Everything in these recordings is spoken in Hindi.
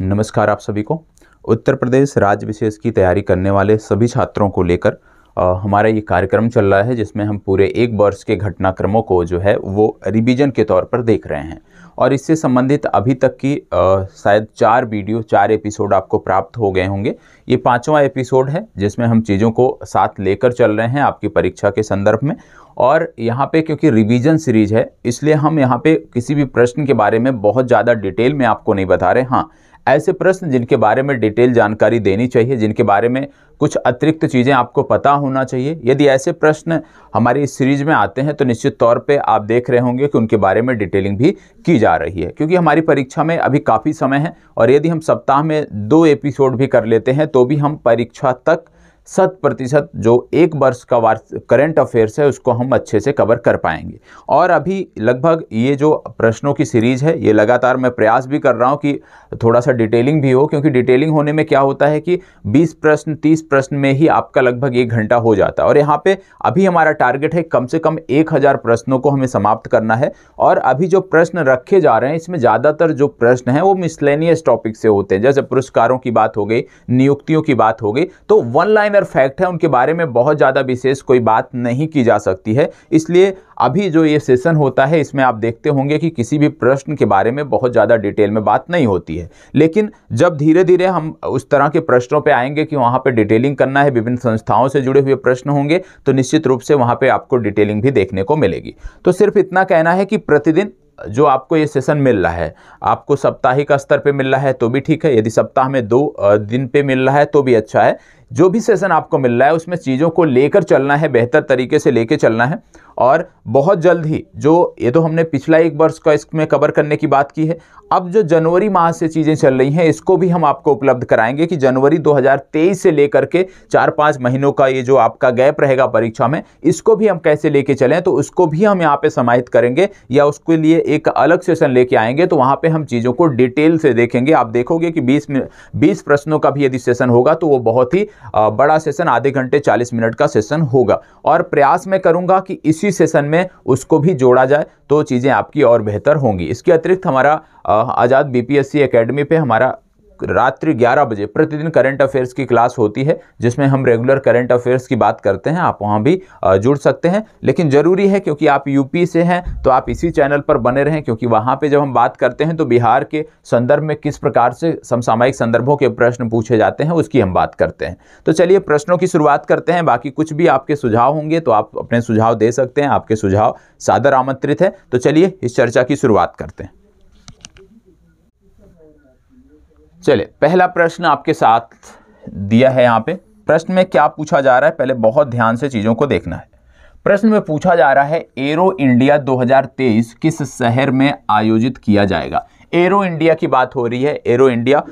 नमस्कार आप सभी को उत्तर प्रदेश राज्य विशेष की तैयारी करने वाले सभी छात्रों को लेकर हमारा ये कार्यक्रम चल रहा है जिसमें हम पूरे एक वर्ष के घटनाक्रमों को जो है वो रिवीजन के तौर पर देख रहे हैं और इससे संबंधित अभी तक की शायद चार वीडियो चार एपिसोड आपको प्राप्त हो गए होंगे ये पाँचवा एपिसोड है जिसमें हम चीज़ों को साथ लेकर चल रहे हैं आपकी परीक्षा के संदर्भ में और यहाँ पे क्योंकि रिवीजन सीरीज है इसलिए हम यहाँ पे किसी भी प्रश्न के बारे में बहुत ज़्यादा डिटेल में आपको नहीं बता रहे हाँ ऐसे प्रश्न जिनके बारे में डिटेल जानकारी देनी चाहिए जिनके बारे में कुछ अतिरिक्त चीज़ें आपको पता होना चाहिए यदि ऐसे प्रश्न हमारी इस सीरीज में आते हैं तो निश्चित तौर पे आप देख रहे होंगे कि उनके बारे में डिटेलिंग भी की जा रही है क्योंकि हमारी परीक्षा में अभी काफ़ी समय है और यदि हम सप्ताह में दो एपिसोड भी कर लेते हैं तो भी हम परीक्षा तक शत प्रतिशत जो एक वर्ष का करंट अफेयर्स है उसको हम अच्छे से कवर कर पाएंगे और अभी लगभग ये जो प्रश्नों की सीरीज़ है ये लगातार मैं प्रयास भी कर रहा हूँ कि थोड़ा सा डिटेलिंग भी हो क्योंकि डिटेलिंग होने में क्या होता है कि 20 प्रश्न 30 प्रश्न में ही आपका लगभग एक घंटा हो जाता है और यहाँ पे अभी हमारा टारगेट है कम से कम एक हज़ार प्रश्नों को हमें समाप्त करना है और अभी जो प्रश्न रखे जा रहे हैं इसमें ज़्यादातर जो प्रश्न हैं वो मिसलेनियस टॉपिक से होते हैं जैसे पुरस्कारों की बात हो गई नियुक्तियों की बात हो गई तो वन लाइन माइनर फैक्ट है उनके बारे में बहुत ज़्यादा विशेष कोई बात नहीं की जा सकती है इसलिए अभी जो ये सेशन होता है इसमें आप देखते होंगे कि किसी भी प्रश्न के बारे में बहुत ज़्यादा डिटेल में बात नहीं होती है लेकिन जब धीरे धीरे हम उस तरह के प्रश्नों पर आएंगे कि वहाँ पर डिटेलिंग करना है विभिन्न संस्थाओं से जुड़े हुए प्रश्न होंगे तो निश्चित रूप से वहाँ पर आपको डिटेलिंग भी देखने को मिलेगी तो सिर्फ इतना कहना है कि प्रतिदिन जो आपको ये सेशन मिल रहा है आपको साप्ताहिक स्तर पे मिल रहा है तो भी ठीक है यदि सप्ताह में दो दिन पे मिल रहा है तो भी अच्छा है जो भी सेशन आपको मिल रहा है उसमें चीज़ों को लेकर चलना है बेहतर तरीके से लेकर चलना है और बहुत जल्द ही जो ये तो हमने पिछला एक वर्ष का इसमें कवर करने की बात की है अब जो जनवरी माह से चीज़ें चल रही हैं इसको भी हम आपको उपलब्ध कराएंगे कि जनवरी 2023 से लेकर के चार पाँच महीनों का ये जो आपका गैप रहेगा परीक्षा में इसको भी हम कैसे लेके चलें तो उसको भी हम यहाँ पे समाहित करेंगे या उसके लिए एक अलग सेशन लेके आएंगे तो वहाँ पे हम चीज़ों को डिटेल से देखेंगे आप देखोगे कि बीस बीस प्रश्नों का भी यदि सेशन होगा तो वो बहुत ही बड़ा सेशन आधे घंटे चालीस मिनट का सेशन होगा और प्रयास मैं करूंगा कि इसी सेशन में उसको भी जोड़ा जाए तो चीज़ें आपकी और बेहतर होंगी इसके अतिरिक्त हमारा आज़ाद बीपीएससी एकेडमी पे हमारा रात्रि 11 बजे प्रतिदिन करंट अफेयर्स की क्लास होती है जिसमें हम रेगुलर करंट अफेयर्स की बात करते हैं आप वहाँ भी जुड़ सकते हैं लेकिन ज़रूरी है क्योंकि आप यूपी से हैं तो आप इसी चैनल पर बने रहें क्योंकि वहाँ पर जब हम बात करते हैं तो बिहार के संदर्भ में किस प्रकार से समसामयिक संदर्भों के प्रश्न पूछे जाते हैं उसकी हम बात करते हैं तो चलिए प्रश्नों की शुरुआत करते हैं बाकी कुछ भी आपके सुझाव होंगे तो आप अपने सुझाव दे सकते हैं आपके सुझाव सादर आमंत्रित है तो चलिए इस चर्चा की शुरुआत करते हैं चले पहला प्रश्न आपके साथ दिया है यहाँ पे प्रश्न में क्या पूछा जा रहा है पहले बहुत ध्यान से चीज़ों को देखना है प्रश्न में पूछा जा रहा है एरो इंडिया 2023 किस शहर में आयोजित किया जाएगा एरो इंडिया की बात हो रही है एरो इंडिया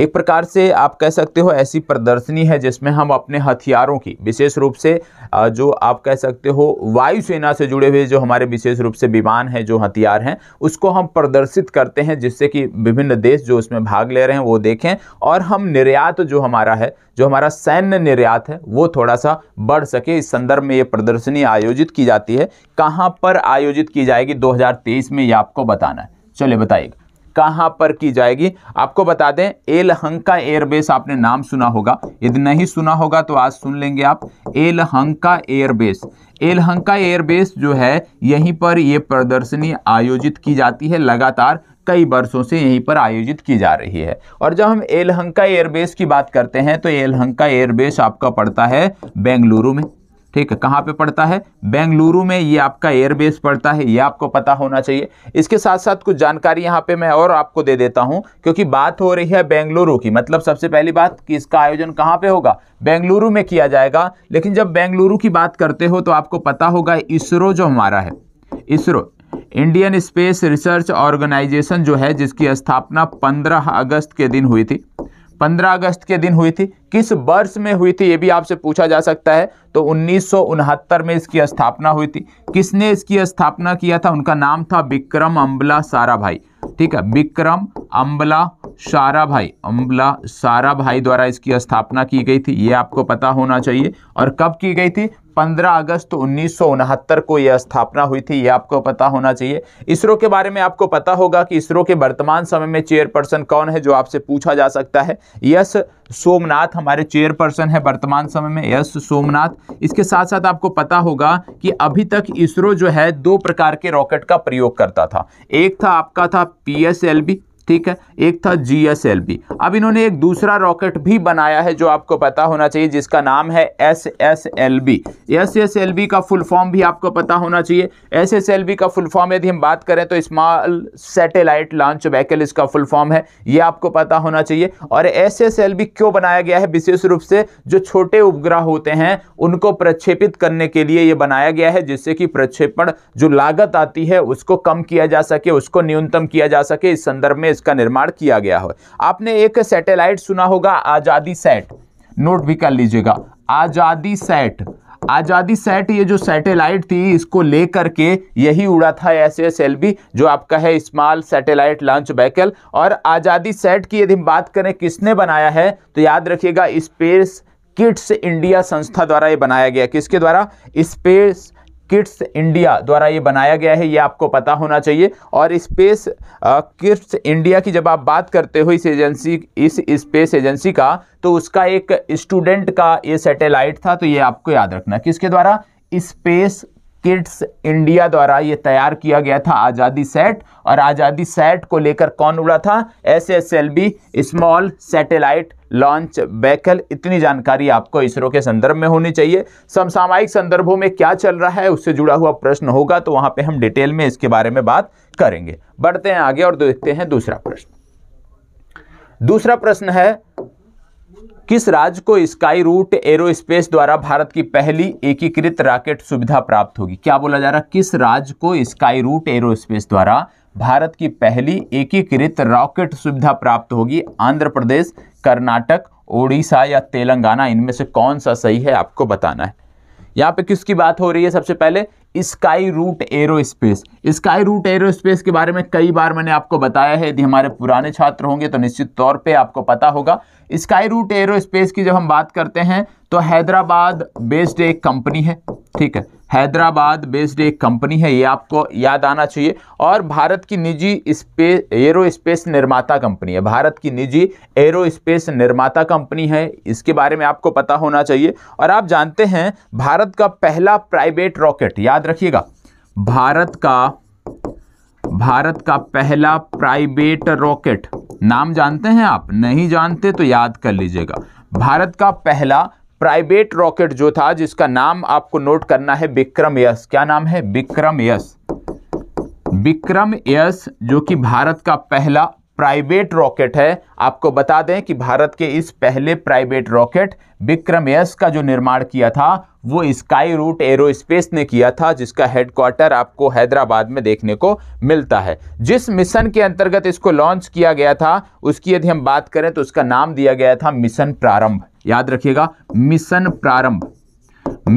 एक प्रकार से आप कह सकते हो ऐसी प्रदर्शनी है जिसमें हम अपने हथियारों की विशेष रूप से जो आप कह सकते हो वायुसेना से जुड़े हुए जो हमारे विशेष रूप से विमान हैं जो हथियार हैं उसको हम प्रदर्शित करते हैं जिससे कि विभिन्न देश जो उसमें भाग ले रहे हैं वो देखें और हम निर्यात जो हमारा है जो हमारा सैन्य निर्यात है वो थोड़ा सा बढ़ सके इस संदर्भ में ये प्रदर्शनी आयोजित की जाती है कहाँ पर आयोजित की जाएगी दो में ये आपको बताना है चलिए बताइएगा कहां पर की जाएगी आपको बता दें एलहंका एयरबेस आपने नाम सुना होगा यदि नहीं सुना होगा तो आज सुन लेंगे आप एलहंका एयरबेस एलहंका एयरबेस जो है यहीं पर ये प्रदर्शनी आयोजित की जाती है लगातार कई वर्षों से यहीं पर आयोजित की जा रही है और जब हम एलहंका एयरबेस की बात करते हैं तो एलहंका एयरबेस आपका पड़ता है बेंगलुरु में ठीक है कहाँ पे पड़ता है बेंगलुरु में ये आपका एयरबेस पड़ता है ये आपको पता होना चाहिए इसके साथ साथ कुछ जानकारी यहाँ पे मैं और आपको दे देता हूँ क्योंकि बात हो रही है बेंगलुरु की मतलब सबसे पहली बात कि इसका आयोजन कहाँ पे होगा बेंगलुरु में किया जाएगा लेकिन जब बेंगलुरु की बात करते हो तो आपको पता होगा इसरो जो हमारा है ISRO Indian space research organisation जो है जिसकी स्थापना पंद्रह अगस्त के दिन हुई थी 15 अगस्त के दिन हुई थी किस वर्ष में हुई थी ये भी आपसे पूछा जा सकता है तो उन्नीस में इसकी स्थापना हुई थी किसने इसकी स्थापना किया था उनका नाम था विक्रम अम्बला सारा भाई ठीक है विक्रम अम्बला सारा भाई अम्बला सारा भाई द्वारा इसकी स्थापना की गई थी ये आपको पता होना चाहिए और कब की गई थी 15 अगस्त उन्नीस को यह स्थापना हुई थी यह आपको पता होना चाहिए इसरो के बारे में आपको पता होगा कि इसरो के वर्तमान समय में चेयरपर्सन कौन है जो आपसे पूछा जा सकता है यस सोमनाथ हमारे चेयरपर्सन है वर्तमान समय में एस सोमनाथ इसके साथ साथ आपको पता होगा कि अभी तक इसरो जो है दो प्रकार के रॉकेट का प्रयोग करता था एक था आपका था पी ठीक है एक था जी एस एल बी अब इन्होंने एक दूसरा रॉकेट भी बनाया है जो आपको पता होना चाहिए जिसका नाम है S S L V S S L V का फुल फॉर्म भी आपको पता होना चाहिए एस एस एल बी का फुल फॉर्म यदि हम बात करें तो स्मॉल सैटेलाइट लॉन्च वहीकल इसका फुल फॉर्म है यह आपको पता होना चाहिए और एस एस एल बी क्यों बनाया गया है विशेष रूप से जो छोटे उपग्रह होते हैं उनको प्रक्षेपित करने के लिए यह बनाया गया है जिससे कि प्रक्षेपण जो लागत आती है उसको कम किया जा सके उसको न्यूनतम किया जा सके इस संदर्भ में इसका निर्माण किया गया हो आपने एक सैटेलाइट सुना होगा आज़ादी सेट नोट भी कर लीजिएगा आज़ादी सेट आज़ादी सेट ये जो सैटेलाइट थी इसको लेकर के यही उड़ा था एस एस एल बी जो आपका है स्मॉल सैटेलाइट लॉन्च व्हीकल और आज़ादी सेट की यदि हम बात करें किसने बनाया है तो याद रखिएगा स्पेस किट्स इंडिया संस्था द्वारा ये बनाया गया किसके द्वारा स्पेस किड्स इंडिया द्वारा ये बनाया गया है ये आपको पता होना चाहिए और स्पेस किड्स इंडिया की जब आप बात करते हो इस एजेंसी इस स्पेस एजेंसी का तो उसका एक स्टूडेंट का ये सैटेलाइट था तो ये आपको याद रखना किसके द्वारा स्पेस किड्स इंडिया द्वारा ये तैयार किया गया था आज़ादी सेट और आज़ादी सेट को लेकर कौन उड़ा था S S L V small satellite launch vehicle इतनी जानकारी आपको इसरो के संदर्भ में होनी चाहिए समसामायिक संदर्भों में क्या चल रहा है उससे जुड़ा हुआ प्रश्न होगा तो वहाँ पे हम डिटेल में इसके बारे में बात करेंगे बढ़ते हैं आगे और देखते हैं दूसरा प्रश्न दूसरा प्रश्न है किस राज्य को स्काई रूट एरोस्पेस द्वारा भारत की पहली एकीकृत रॉकेट सुविधा प्राप्त होगी क्या बोला जा रहा है किस राज्य को स्काई रूट एरोस्पेस द्वारा भारत की पहली एकीकृत रॉकेट सुविधा प्राप्त होगी आंध्र प्रदेश कर्नाटक ओडिशा या तेलंगाना इनमें से कौन सा सही है आपको बताना है यहाँ पे किसकी बात हो रही है सबसे पहले Skyroot aerospace Skyroot aerospace के बारे में कई बार मैंने आपको बताया है यदि हमारे पुराने छात्र होंगे तो निश्चित तौर पे आपको पता होगा स्काई रूट एरो स्पेस की जब हम बात करते हैं तो हैदराबाद बेस्ड एक कंपनी है ठीक है हैदराबाद बेस्ड एक कंपनी है ये आपको याद आना चाहिए और भारत की निजी स्पेस एरो स्पेस निर्माता कंपनी है भारत की निजी एरो स्पेस निर्माता कंपनी है इसके बारे में आपको पता होना चाहिए और आप जानते हैं भारत का पहला प्राइवेट रॉकेट याद याद रखिएगा भारत का भारत का पहला प्राइवेट रॉकेट नाम जानते हैं आप नहीं जानते तो याद कर लीजिएगा भारत का पहला प्राइवेट रॉकेट जो था जिसका नाम आपको नोट करना है विक्रम यस क्या नाम है विक्रम यस विक्रम यस जो कि भारत का पहला प्राइवेट रॉकेट है आपको बता दें कि भारत के इस पहले प्राइवेट रॉकेट विक्रम एस का जो निर्माण किया था वो स्काई रूट एरोस्पेस ने किया था जिसका हेडक्वार्टर आपको हैदराबाद में देखने को मिलता है जिस मिशन के अंतर्गत इसको लॉन्च किया गया था उसकी यदि हम बात करें तो उसका नाम दिया गया था मिशन प्रारंभ याद रखिएगा मिशन प्रारंभ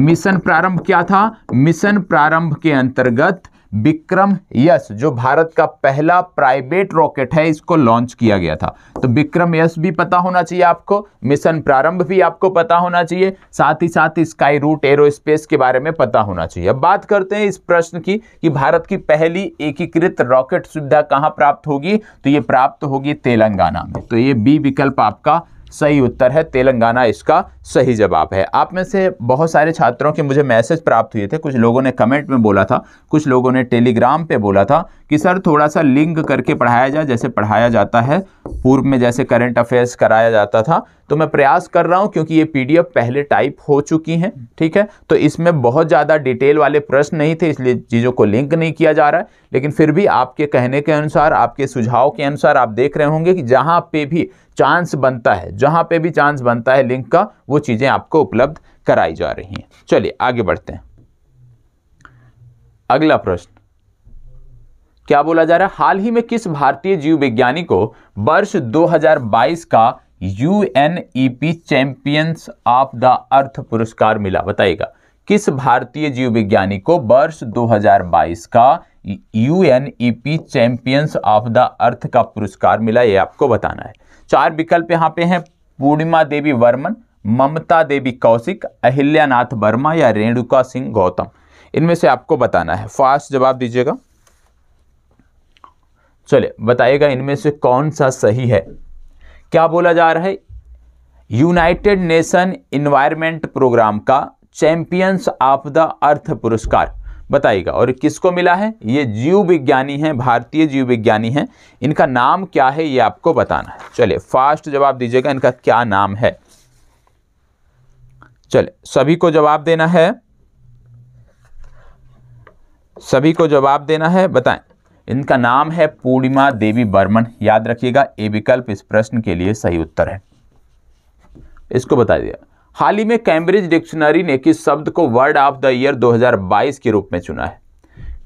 मिशन प्रारंभ क्या था मिशन प्रारंभ के अंतर्गत विक्रम यस जो भारत का पहला प्राइवेट रॉकेट है इसको लॉन्च किया गया था तो विक्रम यस भी पता होना चाहिए आपको मिशन प्रारंभ भी आपको पता होना चाहिए साथ ही साथ स्काई रूट एरोस्पेस के बारे में पता होना चाहिए अब बात करते हैं इस प्रश्न की कि भारत की पहली एकीकृत रॉकेट सुविधा कहाँ प्राप्त होगी तो ये प्राप्त होगी तेलंगाना में तो ये बी विकल्प आपका सही उत्तर है तेलंगाना इसका सही जवाब है आप में से बहुत सारे छात्रों के मुझे मैसेज प्राप्त हुए थे कुछ लोगों ने कमेंट में बोला था कुछ लोगों ने टेलीग्राम पे बोला था कि सर थोड़ा सा लिंक करके पढ़ाया जाए जैसे पढ़ाया जाता है पूर्व में जैसे करंट अफेयर्स कराया जाता था तो मैं प्रयास कर रहा हूं क्योंकि ये पीडीएफ पहले टाइप हो चुकी हैं ठीक है तो इसमें बहुत ज़्यादा डिटेल वाले प्रश्न नहीं थे इसलिए चीज़ों को लिंक नहीं किया जा रहा है लेकिन फिर भी आपके कहने के अनुसार आपके सुझाव के अनुसार आप देख रहे होंगे कि जहाँ पे भी चांस बनता है जहाँ पे भी चांस बनता है लिंक का वो चीज़ें आपको उपलब्ध कराई जा रही हैं चलिए आगे बढ़ते हैं अगला प्रश्न क्या बोला जा रहा है हाल ही में किस भारतीय जीव विज्ञानी को वर्ष 2022 का U N E P champions of the earth पुरस्कार मिला बताइएगा किस भारतीय जीव विज्ञानी को वर्ष 2022 का U N E P champions of the earth का पुरस्कार मिला ये आपको बताना है चार विकल्प यहाँ पे हैं पूर्णिमा देवी वर्मन ममता देवी कौशिक अहिल्यानाथ वर्मा या रेणुका सिंह गौतम इनमें से आपको बताना है फास्ट जवाब दीजिएगा चलिए बताइएगा इनमें से कौन सा सही है क्या बोला जा रहा है यूनाइटेड नेशन इन्वायरमेंट प्रोग्राम का चैंपियंस ऑफ द अर्थ पुरस्कार बताइएगा और किसको मिला है ये जीव विज्ञानी हैं भारतीय जीव विज्ञानी हैं इनका नाम क्या है ये आपको बताना है चलिए फास्ट जवाब दीजिएगा इनका क्या नाम है चलिए सभी को जवाब देना है सभी को जवाब देना है बताएं इनका नाम है पूर्णिमा देवी बर्मन याद रखिएगा ए विकल्प इस प्रश्न के लिए सही उत्तर है इसको बता दिया हाल ही में कैम्ब्रिज डिक्शनरी ने किस शब्द को वर्ड ऑफ द ईयर 2022 के रूप में चुना है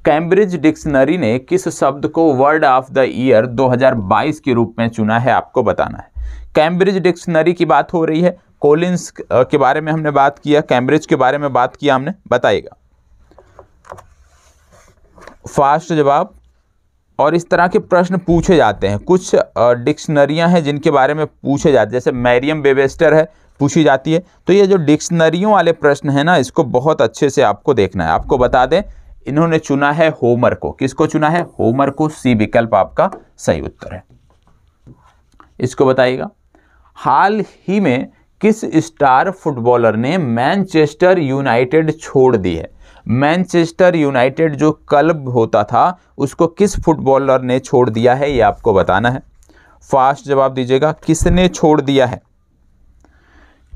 कैम्ब्रिज डिक्शनरी ने किस शब्द को वर्ड ऑफ द ईयर 2022 के रूप में चुना है आपको बताना है कैम्ब्रिज डिक्शनरी की बात हो रही है कोलिंस के बारे में हमने बात किया कैम्ब्रिज के बारे में बात किया हमने बताइएगा फास्ट जवाब और इस तरह के प्रश्न पूछे जाते हैं कुछ डिक्शनरियां हैं जिनके बारे में पूछे जाते हैं जैसे मैरियम बेबेस्टर है पूछी जाती है तो ये जो डिक्शनरियों वाले प्रश्न है ना इसको बहुत अच्छे से आपको देखना है आपको बता दें इन्होंने चुना है होमर को किसको चुना है होमर को सी विकल्प आपका सही उत्तर है इसको बताइएगा हाल ही में किस स्टार फुटबॉलर ने मैनचेस्टर यूनाइटेड छोड़ दी है मैनचेस्टर यूनाइटेड जो क्लब होता था उसको किस फुटबॉलर ने छोड़ दिया है ये आपको बताना है फास्ट जवाब दीजिएगा किसने छोड़ दिया है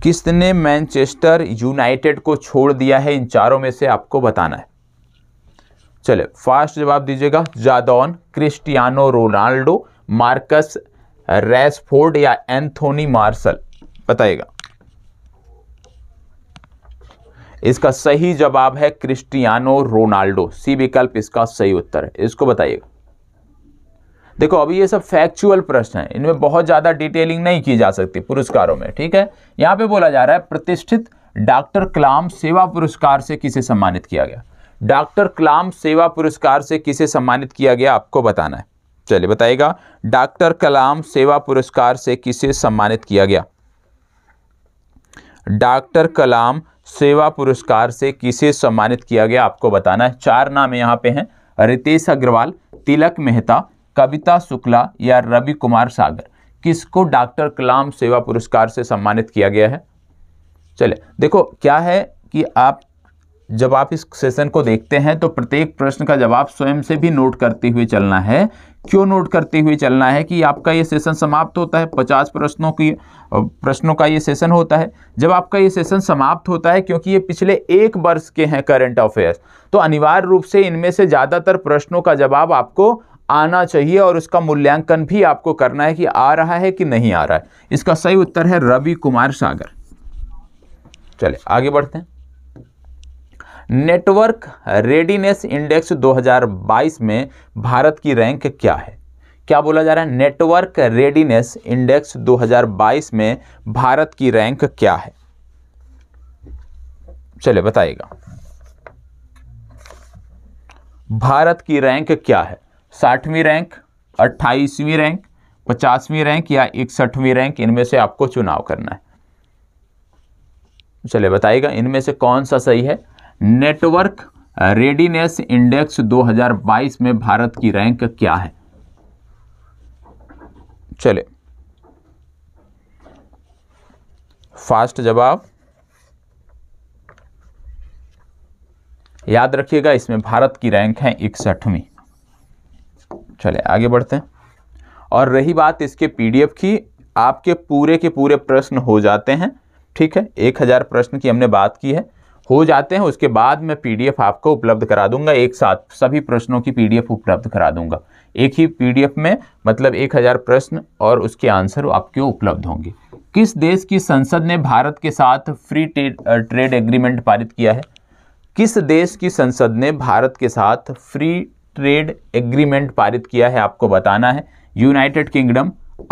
किसने मैनचेस्टर यूनाइटेड को छोड़ दिया है इन चारों में से आपको बताना है चले फास्ट जवाब दीजिएगा Jadon Cristiano Ronaldo Marcus Rashford या एंथोनी मार्शल बताइएगा इसका सही जवाब है क्रिस्टियानो रोनाल्डो सी विकल्प इसका सही उत्तर है इसको बताइएगा देखो अभी ये सब फैक्चुअल प्रश्न हैं इनमें बहुत ज़्यादा डिटेलिंग नहीं की जा सकती पुरस्कारों में ठीक है यहां पे बोला जा रहा है प्रतिष्ठित डॉक्टर कलाम सेवा पुरस्कार से किसे सम्मानित किया गया डॉक्टर कलाम सेवा पुरस्कार से किसे सम्मानित किया गया आपको बताना है चलिए बताइएगा डॉक्टर कलाम सेवा पुरस्कार से किसे सम्मानित किया गया डॉक्टर कलाम सेवा पुरस्कार से किसे सम्मानित किया गया आपको बताना है चार नाम यहाँ पे हैं रितेश अग्रवाल तिलक मेहता कविता शुक्ला या रवि कुमार सागर किसको डॉक्टर कलाम सेवा पुरस्कार से सम्मानित किया गया है चले देखो क्या है कि आप जब आप इस सेशन को देखते हैं तो प्रत्येक प्रश्न का जवाब स्वयं से भी नोट करते हुए चलना है क्यों नोट करते हुए चलना है कि आपका ये सेशन समाप्त होता है पचास प्रश्नों की प्रश्नों का ये सेशन होता है जब आपका ये सेशन समाप्त होता है क्योंकि ये पिछले एक वर्ष के हैं करंट अफेयर्स तो अनिवार्य रूप से इनमें से ज़्यादातर प्रश्नों का जवाब आपको आना चाहिए और उसका मूल्यांकन भी आपको करना है कि आ रहा है कि नहीं आ रहा है इसका सही उत्तर है रवि कुमार सागर चले आगे बढ़ते हैं नेटवर्क रेडीनेस इंडेक्स 2022 में भारत की रैंक क्या है क्या बोला जा रहा है नेटवर्क रेडीनेस इंडेक्स 2022 में भारत की रैंक क्या है चलिए बताइएगा भारत की रैंक क्या है साठवीं रैंक अट्ठाईसवीं रैंक पचासवीं रैंक या इकसठवीं रैंक इनमें से आपको चुनाव करना है चलिए बताइएगा इनमें से कौन सा सही है नेटवर्क रेडीनेस इंडेक्स 2022 में भारत की रैंक क्या है चले फास्ट जवाब याद रखिएगा इसमें भारत की रैंक है इकसठवीं चले आगे बढ़ते हैं और रही बात इसके पीडीएफ की आपके पूरे के पूरे प्रश्न हो जाते हैं ठीक है एक हज़ार प्रश्न की हमने बात की है हो जाते हैं उसके बाद मैं पीडीएफ आपको उपलब्ध करा दूंगा एक साथ सभी प्रश्नों की पीडीएफ उपलब्ध करा दूंगा एक ही पीडीएफ में मतलब एक हज़ार प्रश्न और उसके आंसर आपके उपलब्ध होंगे किस देश की संसद ने भारत के साथ फ्री ट्रेड एग्रीमेंट पारित किया है किस देश की संसद ने भारत के साथ फ्री ट्रेड एग्रीमेंट पारित किया है आपको बताना है यूनाइटेड किंगडम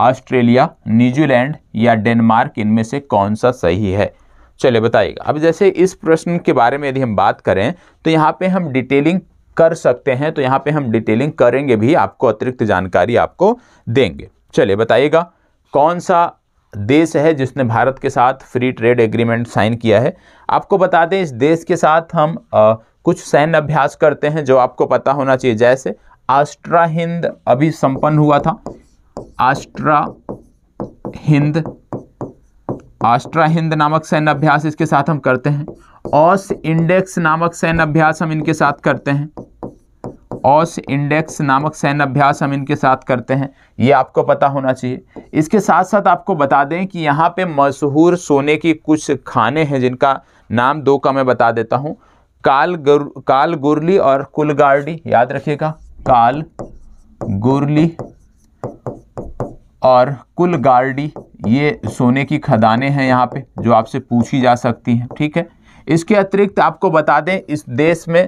ऑस्ट्रेलिया न्यूजीलैंड या डेनमार्क इनमें से कौन सा सही है चलिए बताइएगा अब जैसे इस प्रश्न के बारे में यदि हम बात करें तो यहाँ पे हम डिटेलिंग कर सकते हैं तो यहाँ पे हम डिटेलिंग करेंगे भी आपको अतिरिक्त जानकारी आपको देंगे चलिए बताइएगा कौन सा देश है जिसने भारत के साथ फ्री ट्रेड एग्रीमेंट साइन किया है आपको बता दें इस देश के साथ हम आ, कुछ सैन्य अभ्यास करते हैं जो आपको पता होना चाहिए जैसे आस्ट्रा हिंद अभी संपन्न हुआ था आस्ट्रा हिंद ऑस्ट्रा हिंद नामक सैन्य अभ्यास इसके साथ हम करते हैं ऑस इंडेक्स नामक सैन्य अभ्यास हम इनके साथ करते हैं ऑस इंडेक्स नामक सैन्य अभ्यास हम इनके साथ करते हैं ये आपको पता होना चाहिए इसके साथ साथ आपको बता दें कि यहाँ पे मशहूर सोने की कुछ खाने हैं जिनका नाम दो का मैं बता देता हूँ काल गुर काल गुरली और कुलगार्डी याद रखिएगा काल गुरली और कुल गार्डी ये सोने की खदानें हैं यहाँ पे जो आपसे पूछी जा सकती हैं ठीक है इसके अतिरिक्त आपको बता दें इस देश में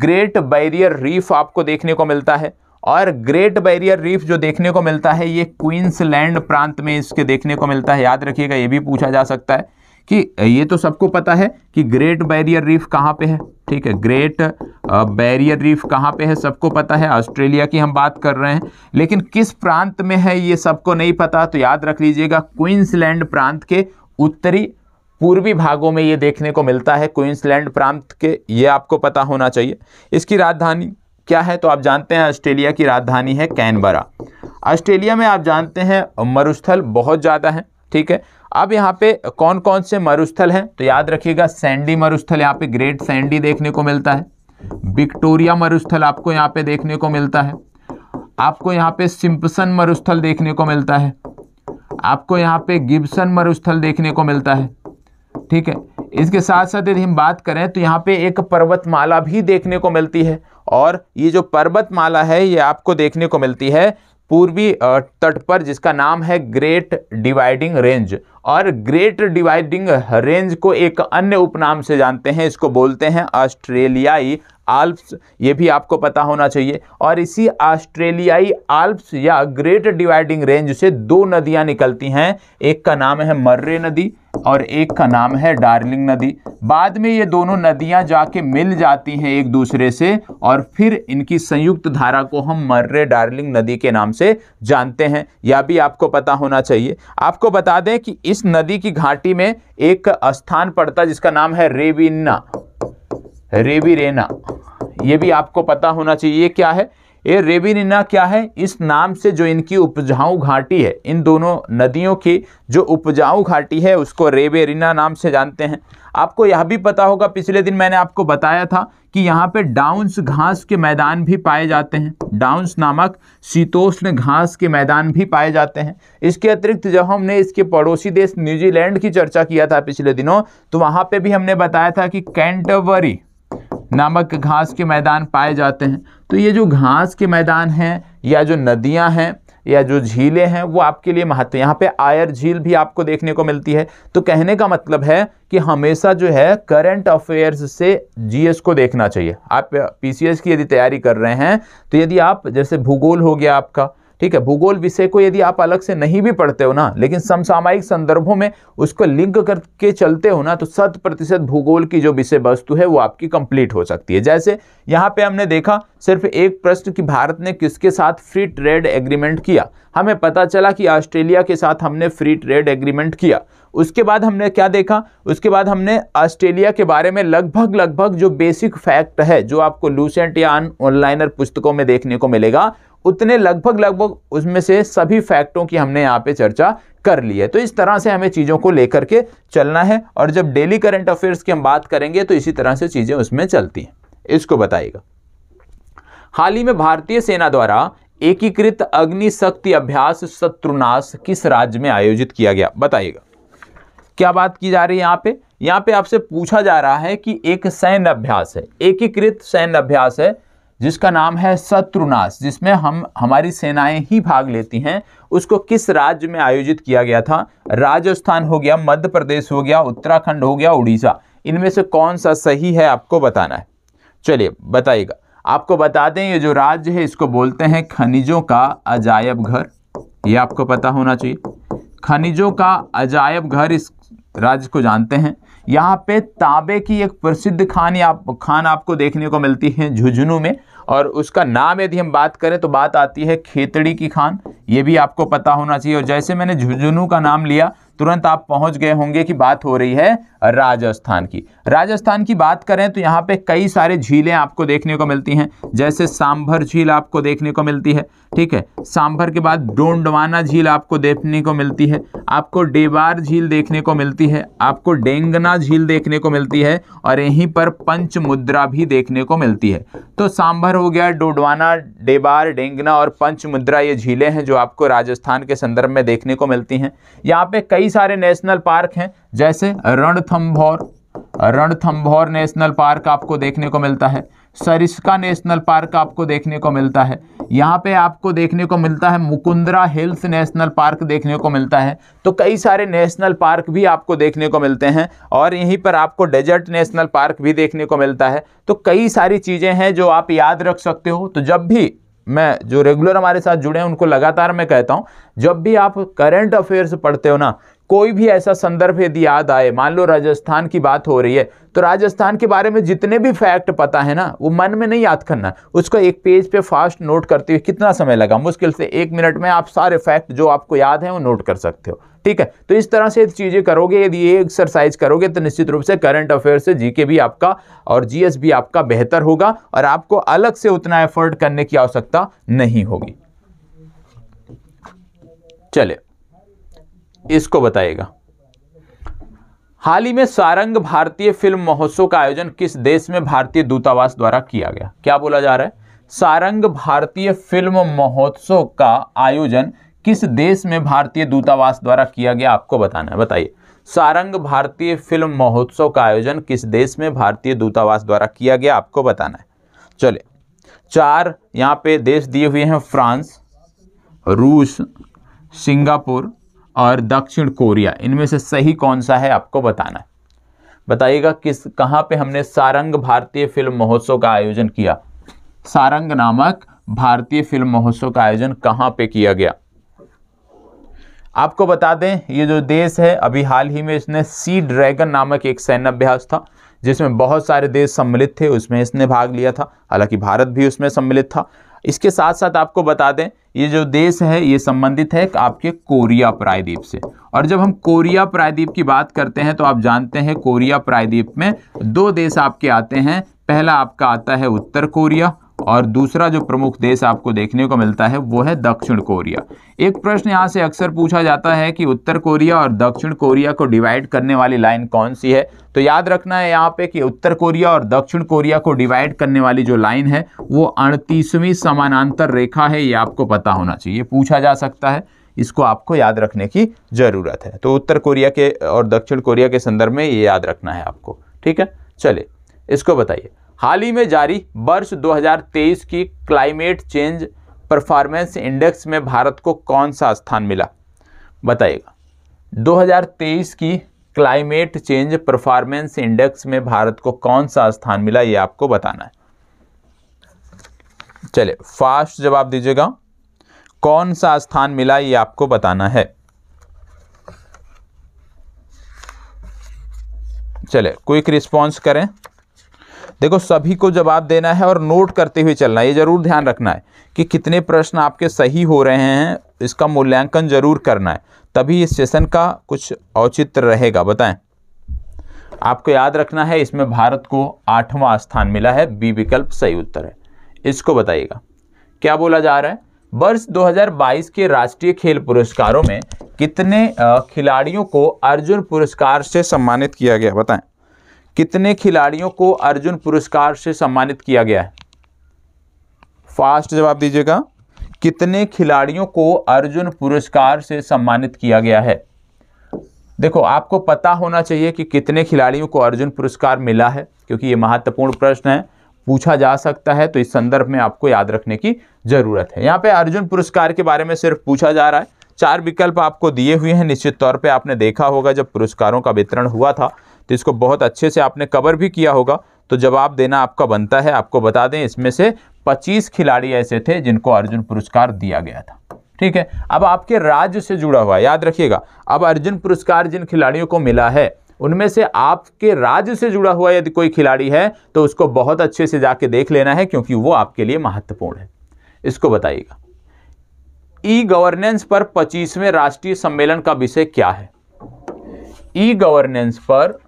ग्रेट बैरियर रीफ आपको देखने को मिलता है और ग्रेट बैरियर रीफ जो देखने को मिलता है ये क्वींसलैंड प्रांत में इसके देखने को मिलता है याद रखिएगा ये भी पूछा जा सकता है कि ये तो सबको पता है कि ग्रेट बैरियर रीफ कहाँ पे है ठीक है ग्रेट बैरियर रीफ कहाँ पे है सबको पता है ऑस्ट्रेलिया की हम बात कर रहे हैं लेकिन किस प्रांत में है ये सबको नहीं पता तो याद रख लीजिएगा क्वींसलैंड प्रांत के उत्तरी पूर्वी भागों में ये देखने को मिलता है क्वींसलैंड प्रांत के ये आपको पता होना चाहिए इसकी राजधानी क्या है तो आप जानते हैं ऑस्ट्रेलिया की राजधानी है कैनबरा ऑस्ट्रेलिया में आप जानते हैं मरुस्थल बहुत ज़्यादा है ठीक है अब यहाँ पे कौन कौन से मरुस्थल हैं तो याद रखिएगा सैंडी मरुस्थल यहाँ पे ग्रेट सैंडी देखने को मिलता है विक्टोरिया मरुस्थल आपको यहाँ पे देखने को मिलता है आपको यहाँ पे सिम्पसन मरुस्थल देखने को मिलता है आपको यहाँ पे गिब्सन मरुस्थल देखने को मिलता है ठीक है इसके साथ साथ यदि हम बात करें तो यहाँ पे एक पर्वतमाला भी देखने को मिलती है और ये जो पर्वतमाला है ये आपको देखने को मिलती है पूर्वी तट पर जिसका नाम है ग्रेट डिवाइडिंग रेंज और ग्रेट डिवाइडिंग रेंज को एक अन्य उपनाम से जानते हैं इसको बोलते हैं ऑस्ट्रेलियाई आल्प्स ये भी आपको पता होना चाहिए और इसी ऑस्ट्रेलियाई आल्प्स या ग्रेट डिवाइडिंग रेंज से दो नदियां निकलती हैं एक का नाम है मर्रे नदी और एक का नाम है डार्लिंग नदी बाद में ये दोनों नदियां जाके मिल जाती हैं एक दूसरे से और फिर इनकी संयुक्त धारा को हम मर्रे डार्लिंग नदी के नाम से जानते हैं यह भी आपको पता होना चाहिए आपको बता दें कि इस नदी की घाटी में एक स्थान पड़ता है जिसका नाम है रेविन्ना रेबीरेना ये भी आपको पता होना चाहिए ये क्या है ये रेबीरेना क्या है इस नाम से जो इनकी उपजाऊ घाटी है इन दोनों नदियों की जो उपजाऊ घाटी है उसको रेबेरिना नाम से जानते हैं आपको यह भी पता होगा पिछले दिन मैंने आपको बताया था कि यहाँ पे डाउंस घास के मैदान भी पाए जाते हैं डाउन्स नामक शीतोष्ण घास के मैदान भी पाए जाते हैं इसके अतिरिक्त जब हमने इसके पड़ोसी देश न्यूजीलैंड की चर्चा किया था पिछले दिनों तो वहाँ पे भी हमने बताया था कि कैंटवरी नामक घास के मैदान पाए जाते हैं तो ये जो घास के मैदान हैं या जो नदियाँ हैं या जो झीलें हैं वो आपके लिए महत्व यहाँ पे आयर झील भी आपको देखने को मिलती है तो कहने का मतलब है कि हमेशा जो है करंट अफेयर्स से जीएस को देखना चाहिए आप पीसीएस की यदि तैयारी कर रहे हैं तो यदि आप जैसे भूगोल हो गया आपका ठीक है भूगोल विषय को यदि आप अलग से नहीं भी पढ़ते हो ना लेकिन समसामयिक संदर्भों में उसको लिंक करके चलते हो ना तो शत प्रतिशत भूगोल की जो विषय वस्तु है वो आपकी कंप्लीट हो सकती है जैसे यहाँ पे हमने देखा सिर्फ एक प्रश्न कि भारत ने किसके साथ फ्री ट्रेड एग्रीमेंट किया हमें पता चला कि ऑस्ट्रेलिया के साथ हमने फ्री ट्रेड एग्रीमेंट किया उसके बाद हमने क्या देखा उसके बाद हमने ऑस्ट्रेलिया के बारे में लगभग लगभग जो बेसिक फैक्ट है जो आपको लूसेंट या ऑनलाइनर पुस्तकों में देखने को मिलेगा उतने लगभग लगभग उसमें से सभी फैक्टों की हमने यहाँ पे चर्चा कर ली है तो इस तरह से हमें चीज़ों को लेकर के चलना है और जब डेली करंट अफेयर्स की हम बात करेंगे तो इसी तरह से चीज़ें उसमें चलती हैं इसको बताइएगा हाल ही में भारतीय सेना द्वारा एकीकृत अग्निशक्ति अभ्यास शत्रुनाश किस राज्य में आयोजित किया गया बताइएगा क्या बात की जा रही है यहाँ पे यहाँ पे आपसे पूछा जा रहा है कि एक सैन्य अभ्यास है एकीकृत सैन्य अभ्यास है जिसका नाम है शत्रुनाश जिसमें हम हमारी सेनाएं ही भाग लेती हैं उसको किस राज्य में आयोजित किया गया था राजस्थान हो गया मध्य प्रदेश हो गया उत्तराखंड हो गया उड़ीसा इनमें से कौन सा सही है आपको बताना है चलिए बताइएगा आपको बता दें ये जो राज्य है इसको बोलते हैं खनिजों का अजायब घर ये आपको पता होना चाहिए खनिजों का अजायब घर इस राज्य को जानते हैं यहाँ पे ताबे की एक प्रसिद्ध खान या खान आपको देखने को मिलती है झुंझुनू में और उसका नाम यदि हम बात करें तो बात आती है खेतड़ी की खान ये भी आपको पता होना चाहिए और जैसे मैंने झुंझुनू का नाम लिया तुरंत आप पहुंच गए होंगे कि बात हो रही है राजस्थान की राजस्थान की बात करें तो यहाँ पे कई सारे झीलें आपको देखने को मिलती हैं जैसे सांभर झील आपको देखने को मिलती है ठीक है सांभर के बाद डोंडवाना झील आपको देखने को मिलती है आपको डेवार झील देखने को मिलती है आपको डेंगना झील देखने को मिलती है और यहीं पर पंचमुद्रा भी देखने को मिलती है तो सांभर हो गया डोडवाना डेबार डेंगना और पंचमुद्रा ये झीलें हैं जो आपको राजस्थान के संदर्भ में देखने को मिलती हैं यहाँ पे कई कई सारे नेशनल पार्क हैं जैसे रणथंभौर रणथंभौर नेशनल पार्क आपको देखने को मिलता है सरिस्का नेशनल पार्क आपको देखने को मिलता है यहाँ पे आपको देखने को मिलता है मुकुंदरा हिल्स नेशनल पार्क देखने को मिलता है तो कई सारे नेशनल पार्क भी आपको देखने को मिलते हैं और यहीं पर आपको डेजर्ट नेशनल पार्क भी देखने को मिलता है तो कई सारी चीज़ें हैं जो आप याद रख सकते हो तो जब भी मैं जो रेगुलर हमारे साथ जुड़े हैं उनको लगातार मैं कहता हूँ जब भी आप करंट अफेयर्स पढ़ते हो ना कोई भी ऐसा संदर्भ यदि याद आए मान लो राजस्थान की बात हो रही है तो राजस्थान के बारे में जितने भी फैक्ट पता है ना वो मन में नहीं याद करना उसको एक पेज पे फास्ट नोट करते हुए कितना समय लगा मुश्किल से एक मिनट में आप सारे फैक्ट जो आपको याद हैं वो नोट कर सकते हो ठीक है तो इस तरह से चीज़ें करोगे यदि ये एक्सरसाइज करोगे तो निश्चित रूप से करंट अफेयर से जीके भी आपका और जीएस भी आपका बेहतर होगा और आपको अलग से उतना एफर्ट करने की आवश्यकता नहीं होगी चले इसको बताइएगा हाल ही में सारंग भारतीय फिल्म महोत्सव का आयोजन किस देश में भारतीय दूतावास द्वारा किया गया क्या बोला जा रहा है सारंग भारतीय फिल्म महोत्सव का आयोजन किस देश में भारतीय दूतावास द्वारा किया गया आपको बताना है बताइए सारंग भारतीय फिल्म महोत्सव का आयोजन किस देश में भारतीय दूतावास द्वारा किया गया आपको बताना है चले चार यहाँ पे देश दिए हुए हैं फ्रांस रूस सिंगापुर और दक्षिण कोरिया इनमें से सही कौन सा है आपको बताना है बताइएगा किस कहाँ पे हमने सारंग भारतीय फिल्म महोत्सव का आयोजन किया सारंग नामक भारतीय फिल्म महोत्सव का आयोजन कहाँ पे किया गया आपको बता दें ये जो देश है अभी हाल ही में इसने सी ड्रैगन नामक एक सैन्यभ्यास था जिसमें बहुत सारे देश सम्मिलित थे उसमें इसने भाग लिया था हालांकि भारत भी उसमें सम्मिलित था इसके साथ साथ आपको बता दें ये जो देश है ये संबंधित है आपके कोरिया प्रायद्वीप से और जब हम कोरिया प्रायद्वीप की बात करते हैं तो आप जानते हैं कोरिया प्रायद्वीप में दो देश आपके आते हैं पहला आपका आता है उत्तर कोरिया और दूसरा जो प्रमुख देश आपको देखने को मिलता है वो है दक्षिण कोरिया एक प्रश्न यहाँ से अक्सर पूछा जाता है कि उत्तर कोरिया और दक्षिण कोरिया को डिवाइड करने वाली लाइन कौन सी है तो याद रखना है यहाँ पे कि उत्तर कोरिया और दक्षिण कोरिया को डिवाइड करने वाली जो लाइन है वो अड़तीसवीं समानांतर रेखा है ये आपको पता होना चाहिए पूछा जा सकता है इसको आपको याद रखने की ज़रूरत है तो उत्तर कोरिया के और दक्षिण कोरिया के संदर्भ में ये याद रखना है आपको ठीक है चलिए इसको बताइए हाल ही में जारी वर्ष 2023 की क्लाइमेट चेंज परफॉर्मेंस इंडेक्स में भारत को कौन सा स्थान मिला बताइएगा 2023 की क्लाइमेट चेंज परफॉर्मेंस इंडेक्स में भारत को कौन सा स्थान मिला ये आपको बताना है चलिए फास्ट जवाब दीजिएगा कौन सा स्थान मिला ये आपको बताना है चले क्विक रिस्पॉन्स करें देखो सभी को जवाब देना है और नोट करते हुए चलना है ये ज़रूर ध्यान रखना है कि कितने प्रश्न आपके सही हो रहे हैं इसका मूल्यांकन ज़रूर करना है तभी इस सेशन का कुछ औचित्य रहेगा बताएं आपको याद रखना है इसमें भारत को आठवां स्थान मिला है बी विकल्प सही उत्तर है इसको बताइएगा क्या बोला जा रहा है वर्ष 2022 के राष्ट्रीय खेल पुरस्कारों में कितने खिलाड़ियों को अर्जुन पुरस्कार से सम्मानित किया गया बताएं कितने खिलाड़ियों को अर्जुन पुरस्कार से सम्मानित किया गया है फास्ट जवाब दीजिएगा कितने खिलाड़ियों को अर्जुन पुरस्कार से सम्मानित किया गया है देखो आपको पता होना चाहिए कि कितने खिलाड़ियों को अर्जुन पुरस्कार मिला है क्योंकि ये महत्वपूर्ण प्रश्न है पूछा जा सकता है तो इस संदर्भ में आपको याद रखने की ज़रूरत है यहाँ पे अर्जुन पुरस्कार के बारे में सिर्फ पूछा जा रहा है चार विकल्प आपको दिए हुए हैं निश्चित तौर पे आपने देखा होगा जब पुरस्कारों का वितरण हुआ था तो इसको बहुत अच्छे से आपने कवर भी किया होगा तो जवाब देना आपका बनता है आपको बता दें इसमें से 25 खिलाड़ी ऐसे थे जिनको अर्जुन पुरस्कार दिया गया था ठीक है अब आपके राज्य से जुड़ा हुआ याद रखिएगा अब अर्जुन पुरस्कार जिन खिलाड़ियों को मिला है उनमें से आपके राज्य से जुड़ा हुआ यदि कोई खिलाड़ी है तो उसको बहुत अच्छे से जाके देख लेना है क्योंकि वो आपके लिए महत्वपूर्ण है इसको बताइएगा ई गवर्नेंस पर 25वें राष्ट्रीय सम्मेलन का विषय क्या है ई गवर्नेंस पर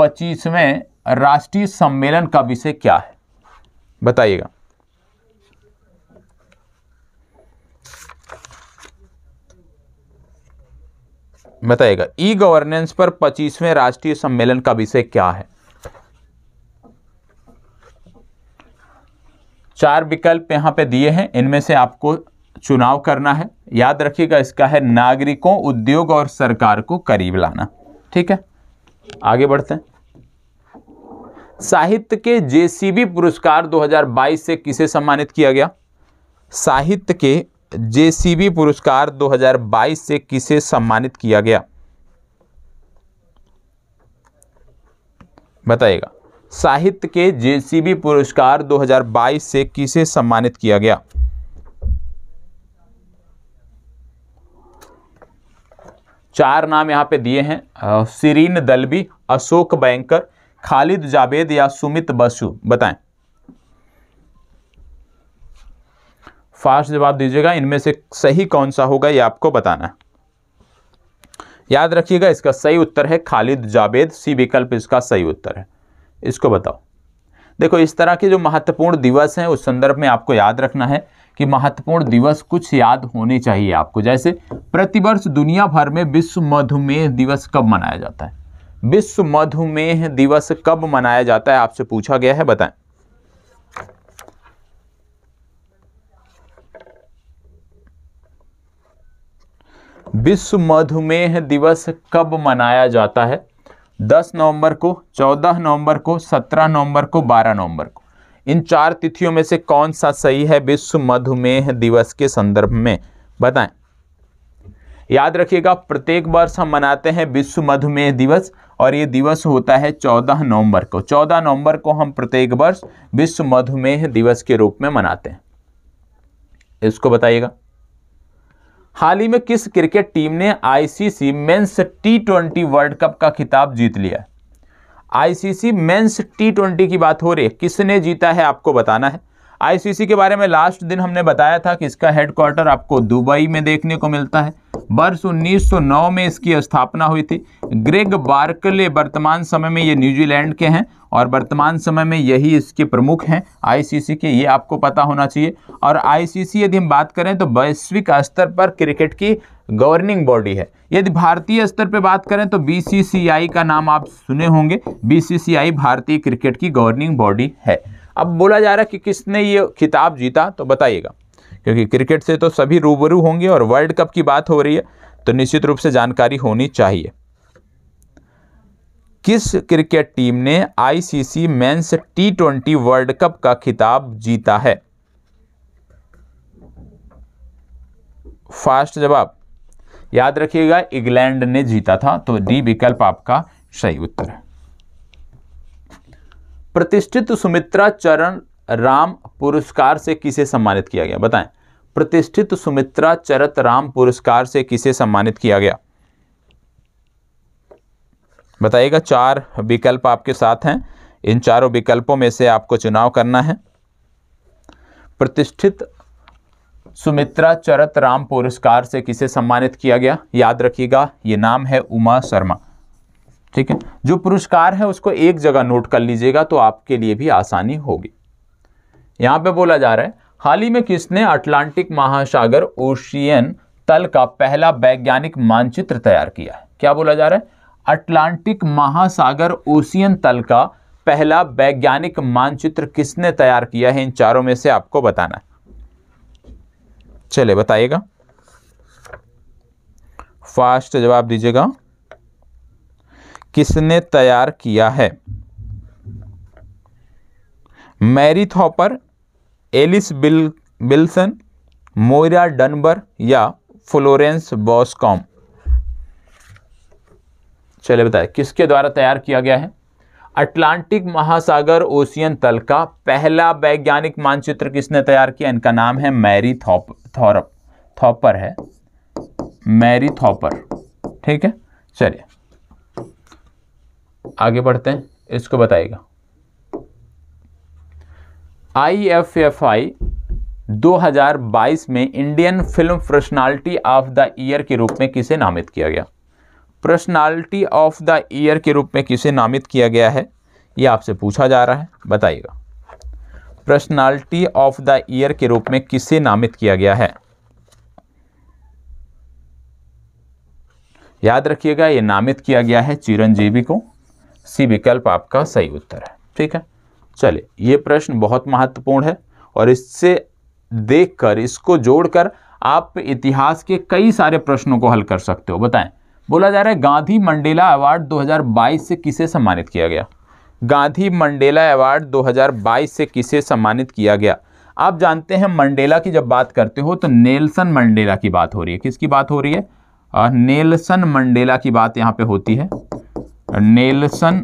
पच्चीसवें राष्ट्रीय सम्मेलन का विषय क्या है बताइएगा बताइएगा ई गवर्नेंस पर पच्चीसवें राष्ट्रीय सम्मेलन का विषय क्या है चार विकल्प यहां पे दिए हैं इनमें से आपको चुनाव करना है याद रखिएगा इसका है नागरिकों उद्योग और सरकार को करीब लाना ठीक है आगे बढ़ते हैं साहित्य के जेसीबी पुरस्कार 2022 से किसे सम्मानित किया गया साहित्य के जेसीबी पुरस्कार 2022 से किसे सम्मानित किया गया बताइएगा साहित्य के जेसीबी पुरस्कार 2022 से किसे सम्मानित किया गया चार नाम यहां पे दिए हैं सिरीन दलबी अशोक बैंकर खालिद जावेद या सुमित बसु बताएं फास्ट जवाब दीजिएगा इनमें से सही कौन सा होगा ये आपको बताना याद रखिएगा इसका सही उत्तर है खालिद जावेद सी विकल्प इसका सही उत्तर है इसको बताओ देखो इस तरह के जो महत्वपूर्ण दिवस हैं उस संदर्भ में आपको याद रखना है कि महत्वपूर्ण दिवस कुछ याद होने चाहिए आपको जैसे प्रतिवर्ष दुनिया भर में विश्व मधुमेह दिवस कब मनाया जाता है विश्व मधुमेह दिवस कब मनाया जाता है आपसे पूछा गया है बताएं विश्व मधुमेह दिवस कब मनाया जाता है 10 नवंबर को 14 नवंबर को 17 नवंबर को 12 नवंबर को इन चार तिथियों में से कौन सा सही है विश्व मधुमेह दिवस के संदर्भ में बताएं याद रखिएगा प्रत्येक वर्ष हम मनाते हैं विश्व मधुमेह दिवस और ये दिवस होता है 14 नवंबर को 14 नवंबर को हम प्रत्येक वर्ष विश्व मधुमेह दिवस के रूप में मनाते हैं इसको बताइएगा हाल ही में किस क्रिकेट टीम ने ICC men's T twenty world Cup का खिताब जीत लिया आईसीसी मेंस टी ट्वेंटी की बात हो रही है किसने जीता है आपको बताना है आईसीसी के बारे में लास्ट दिन हमने बताया था कि इसका हेडक्वार्टर आपको दुबई में देखने को मिलता है वर्ष 1909 में इसकी स्थापना हुई थी ग्रेग बार्कले वर्तमान समय में ये न्यूजीलैंड के हैं और वर्तमान समय में यही इसके प्रमुख हैं आईसीसी के ये आपको पता होना चाहिए और आईसीसी यदि हम बात करें तो वैश्विक स्तर पर क्रिकेट की गवर्निंग बॉडी है यदि भारतीय स्तर पर बात करें तो बी का नाम आप सुने होंगे बी भारतीय क्रिकेट की गवर्निंग बॉडी है अब बोला जा रहा है कि किसने ये खिताब जीता तो बताइएगा क्योंकि क्रिकेट से तो सभी रूबरू होंगे और वर्ल्ड कप की बात हो रही है तो निश्चित रूप से जानकारी होनी चाहिए किस क्रिकेट टीम ने ICC men's T twenty world Cup का खिताब जीता है फास्ट जवाब याद रखिएगा इंग्लैंड ने जीता था तो डी विकल्प आपका सही उत्तर है प्रतिष्ठित सुमित्रा चरण राम पुरस्कार से किसे सम्मानित किया गया बताएं प्रतिष्ठित सुमित्रा चरत राम पुरस्कार से किसे सम्मानित किया गया बताइएगा चार विकल्प आपके साथ हैं इन चारों विकल्पों में से आपको चुनाव करना है प्रतिष्ठित सुमित्रा चरत राम पुरस्कार से किसे सम्मानित किया गया याद रखिएगा ये नाम है उमा शर्मा ठीक है जो पुरस्कार है उसको एक जगह नोट कर लीजिएगा तो आपके लिए भी आसानी होगी यहां पे बोला जा रहा है हाल ही में किसने अटलांटिक महासागर ओशियन तल का पहला वैज्ञानिक मानचित्र तैयार किया है क्या बोला जा रहा है अटलांटिक महासागर ओशियन तल का पहला वैज्ञानिक मानचित्र किसने तैयार किया है इन चारों में से आपको बताना है चले बताइएगा फास्ट जवाब दीजिएगा किसने तैयार किया है Mary Thopar Alice Bill Bilson Moriya Dunbar या फ्लोरेंस बॉसकॉम चलिए बताए किसके द्वारा तैयार किया गया है अटलांटिक महासागर ओशियन तल का पहला वैज्ञानिक मानचित्र किसने तैयार किया इनका नाम है मैरी थॉप थॉरप थॉपर है मैरी थॉपर ठीक है चलिए आगे बढ़ते हैं इसको बताइएगा हजार बाईस में Indian film personality of the year के रूप में किसे नामित किया गया पर्सनालिटी ऑफ द ईयर के रूप में किसे नामित किया गया है ये आपसे पूछा जा रहा है बताइएगा पर्सनालिटी ऑफ द ईयर के रूप में किसे नामित किया गया है याद रखिएगा ये नामित किया गया है चिरंजीवी को सी विकल्प आपका सही उत्तर है ठीक है चलिए ये प्रश्न बहुत महत्वपूर्ण है और इससे देखकर इसको जोड़कर आप इतिहास के कई सारे प्रश्नों को हल कर सकते हो बताएं बोला जा रहा है गांधी मंडेला अवार्ड 2022 से किसे सम्मानित किया गया गांधी मंडेला अवार्ड 2022 से किसे सम्मानित किया गया आप जानते हैं मंडेला की जब बात करते हो तो नेल्सन मंडेला की बात हो रही है किसकी बात हो रही है नेल्सन मंडेला की बात यहाँ पे होती है नेल्सन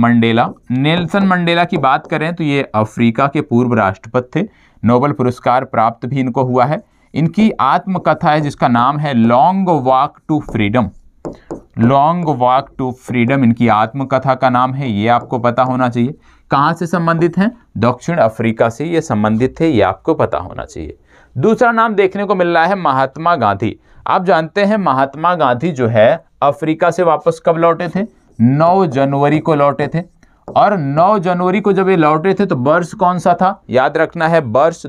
मंडेला नेल्सन मंडेला की बात करें तो ये अफ्रीका के पूर्व राष्ट्रपति थे नोबल पुरस्कार प्राप्त भी इनको हुआ है इनकी आत्मकथा है जिसका नाम है long walk to freedom long walk to freedom इनकी आत्मकथा का नाम है ये आपको पता होना चाहिए कहाँ से संबंधित हैं दक्षिण अफ्रीका से ये संबंधित थे ये आपको पता होना चाहिए दूसरा नाम देखने को मिल रहा है महात्मा गांधी आप जानते हैं महात्मा गांधी जो है अफ्रीका से वापस कब लौटे थे 9 जनवरी को लौटे थे और 9 जनवरी को जब ये लौटे थे तो वर्ष कौन सा था याद रखना है वर्ष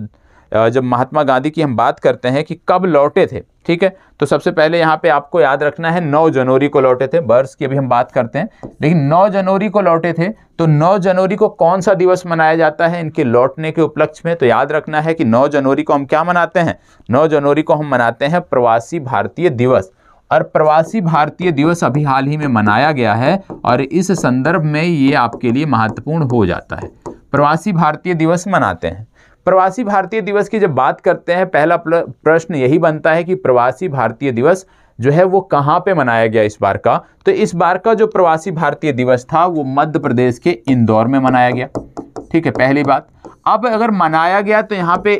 जब महात्मा गांधी की हम बात करते हैं कि कब लौटे थे ठीक है तो सबसे पहले यहाँ पे आपको याद रखना है 9 जनवरी को लौटे थे वर्ष की अभी हम बात करते हैं लेकिन 9 जनवरी को लौटे थे तो 9 जनवरी को कौन सा दिवस मनाया जाता है इनके लौटने के उपलक्ष्य में तो याद रखना है कि 9 जनवरी को हम क्या मनाते हैं 9 जनवरी को हम मनाते हैं प्रवासी भारतीय दिवस और प्रवासी भारतीय दिवस अभी हाल ही में मनाया गया है और इस संदर्भ में ये आपके लिए महत्वपूर्ण हो जाता है प्रवासी भारतीय दिवस मनाते हैं प्रवासी भारतीय दिवस की जब बात करते हैं पहला प्रश्न यही बनता है कि प्रवासी भारतीय दिवस जो है वो कहाँ पे मनाया गया इस बार का तो इस बार का जो प्रवासी भारतीय दिवस था वो मध्य प्रदेश के इंदौर में मनाया गया ठीक है पहली बात अब अगर मनाया गया तो यहाँ पे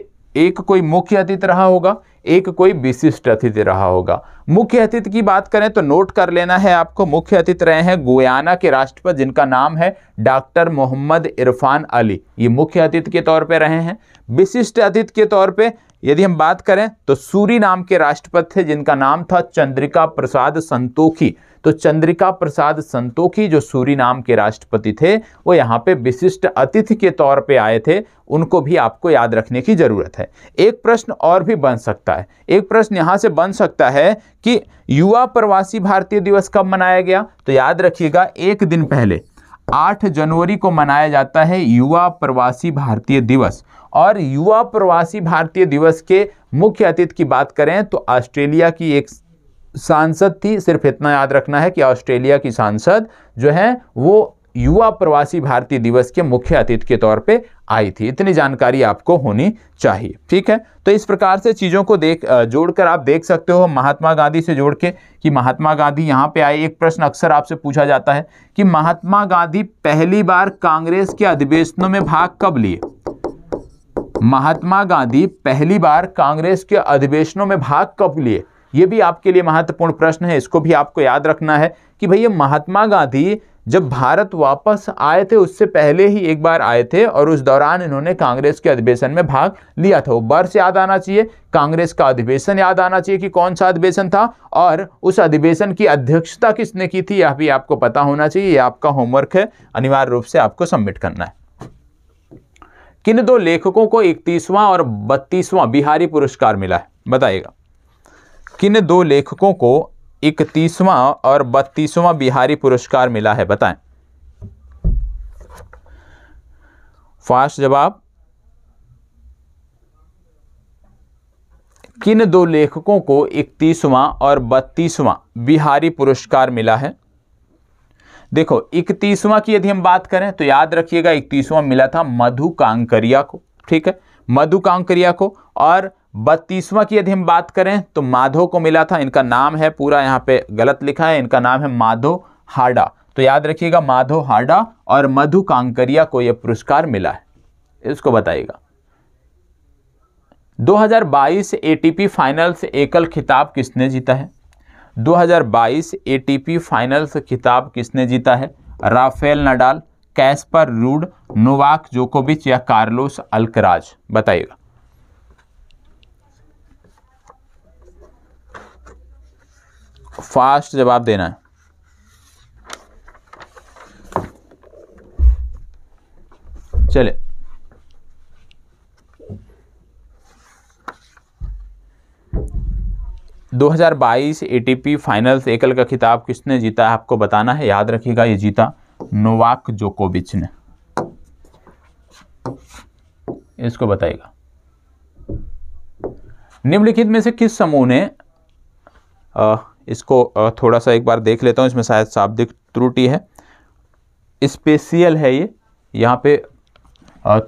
एक कोई मुख्य अतिथि रहा होगा एक कोई विशिष्ट अतिथि रहा होगा मुख्य अतिथि की बात करें तो नोट कर लेना है आपको मुख्य अतिथि रहे हैं गोयाना के राष्ट्रपति जिनका नाम है डॉक्टर मोहम्मद इरफान अली ये मुख्य अतिथि के तौर पे रहे हैं विशिष्ट अतिथि के तौर पे यदि हम बात करें तो सूरी नाम के राष्ट्रपति थे जिनका नाम था चंद्रिका प्रसाद संतोखी तो चंद्रिका प्रसाद संतोखी जो सूरी नाम के राष्ट्रपति थे वो यहाँ पे विशिष्ट अतिथि के तौर पे आए थे उनको भी आपको याद रखने की ज़रूरत है एक प्रश्न और भी बन सकता है एक प्रश्न यहाँ से बन सकता है कि युवा प्रवासी भारतीय दिवस कब मनाया गया तो याद रखिएगा एक दिन पहले आठ जनवरी को मनाया जाता है युवा प्रवासी भारतीय दिवस और युवा प्रवासी भारतीय दिवस के मुख्य अतिथि की बात करें तो ऑस्ट्रेलिया की एक सांसद थी सिर्फ इतना याद रखना है कि ऑस्ट्रेलिया की सांसद जो है वो युवा प्रवासी भारतीय दिवस के मुख्य अतिथि के तौर पे आई थी इतनी जानकारी आपको होनी चाहिए ठीक है तो इस प्रकार से चीज़ों को देख जोड़कर आप देख सकते हो महात्मा गांधी से जोड़ के कि महात्मा गांधी यहाँ पे आए एक प्रश्न अक्सर आपसे पूछा जाता है कि महात्मा गांधी पहली बार कांग्रेस के अधिवेशनों में भाग कब लिए महात्मा गांधी पहली बार कांग्रेस के अधिवेशनों में भाग कब लिए ये भी आपके लिए महत्वपूर्ण प्रश्न है इसको भी आपको याद रखना है कि भैया महात्मा गांधी जब भारत वापस आए थे उससे पहले ही एक बार आए थे और उस दौरान इन्होंने कांग्रेस के अधिवेशन में भाग लिया था वो वर्ष याद आना चाहिए कांग्रेस का अधिवेशन याद आना चाहिए कि कौन सा अधिवेशन था और उस अधिवेशन की अध्यक्षता किसने की थी यह भी आपको पता होना चाहिए यह आपका होमवर्क है अनिवार्य रूप से आपको सबमिट करना है किन दो लेखकों को इकतीसवां और बत्तीसवां बिहारी पुरस्कार मिला है बताइएगा किन दो लेखकों को इकतीसवां और बत्तीसवां बिहारी पुरस्कार मिला है बताएं फास्ट जवाब किन दो लेखकों को इकतीसवां और बत्तीसवां बिहारी पुरस्कार मिला है देखो इकतीसवां की यदि हम बात करें तो याद रखिएगा इकतीसवां मिला था मधु कांकरिया को ठीक है मधु कांकरिया को और बत्तीसवां की यदि हम बात करें तो माधो को मिला था इनका नाम है पूरा यहाँ पे गलत लिखा है इनका नाम है माधो हाडा तो याद रखिएगा माधो हाडा और मधु कांकरिया को यह पुरस्कार मिला है इसको बताइएगा 2022 एटीपी फाइनल्स एकल खिताब किसने जीता है 2022 एटीपी फाइनल्स खिताब किसने जीता है Rafael Nadal Casper Ruud Novak जोकोविच या कार्लोस अल्कराज बताइएगा फास्ट जवाब देना है चले दो हज़ार बाईस ए टी पी फाइनल्स एकल का खिताब किसने जीता है आपको बताना है याद रखिएगा ये जीता नोवाक जोकोविच ने इसको बताइएगा निम्नलिखित में से किस समूह ने आ, इसको थोड़ा सा एक बार देख लेता हूँ इसमें शायद शाब्दिक त्रुटि है स्पेशियल है ये यहाँ पे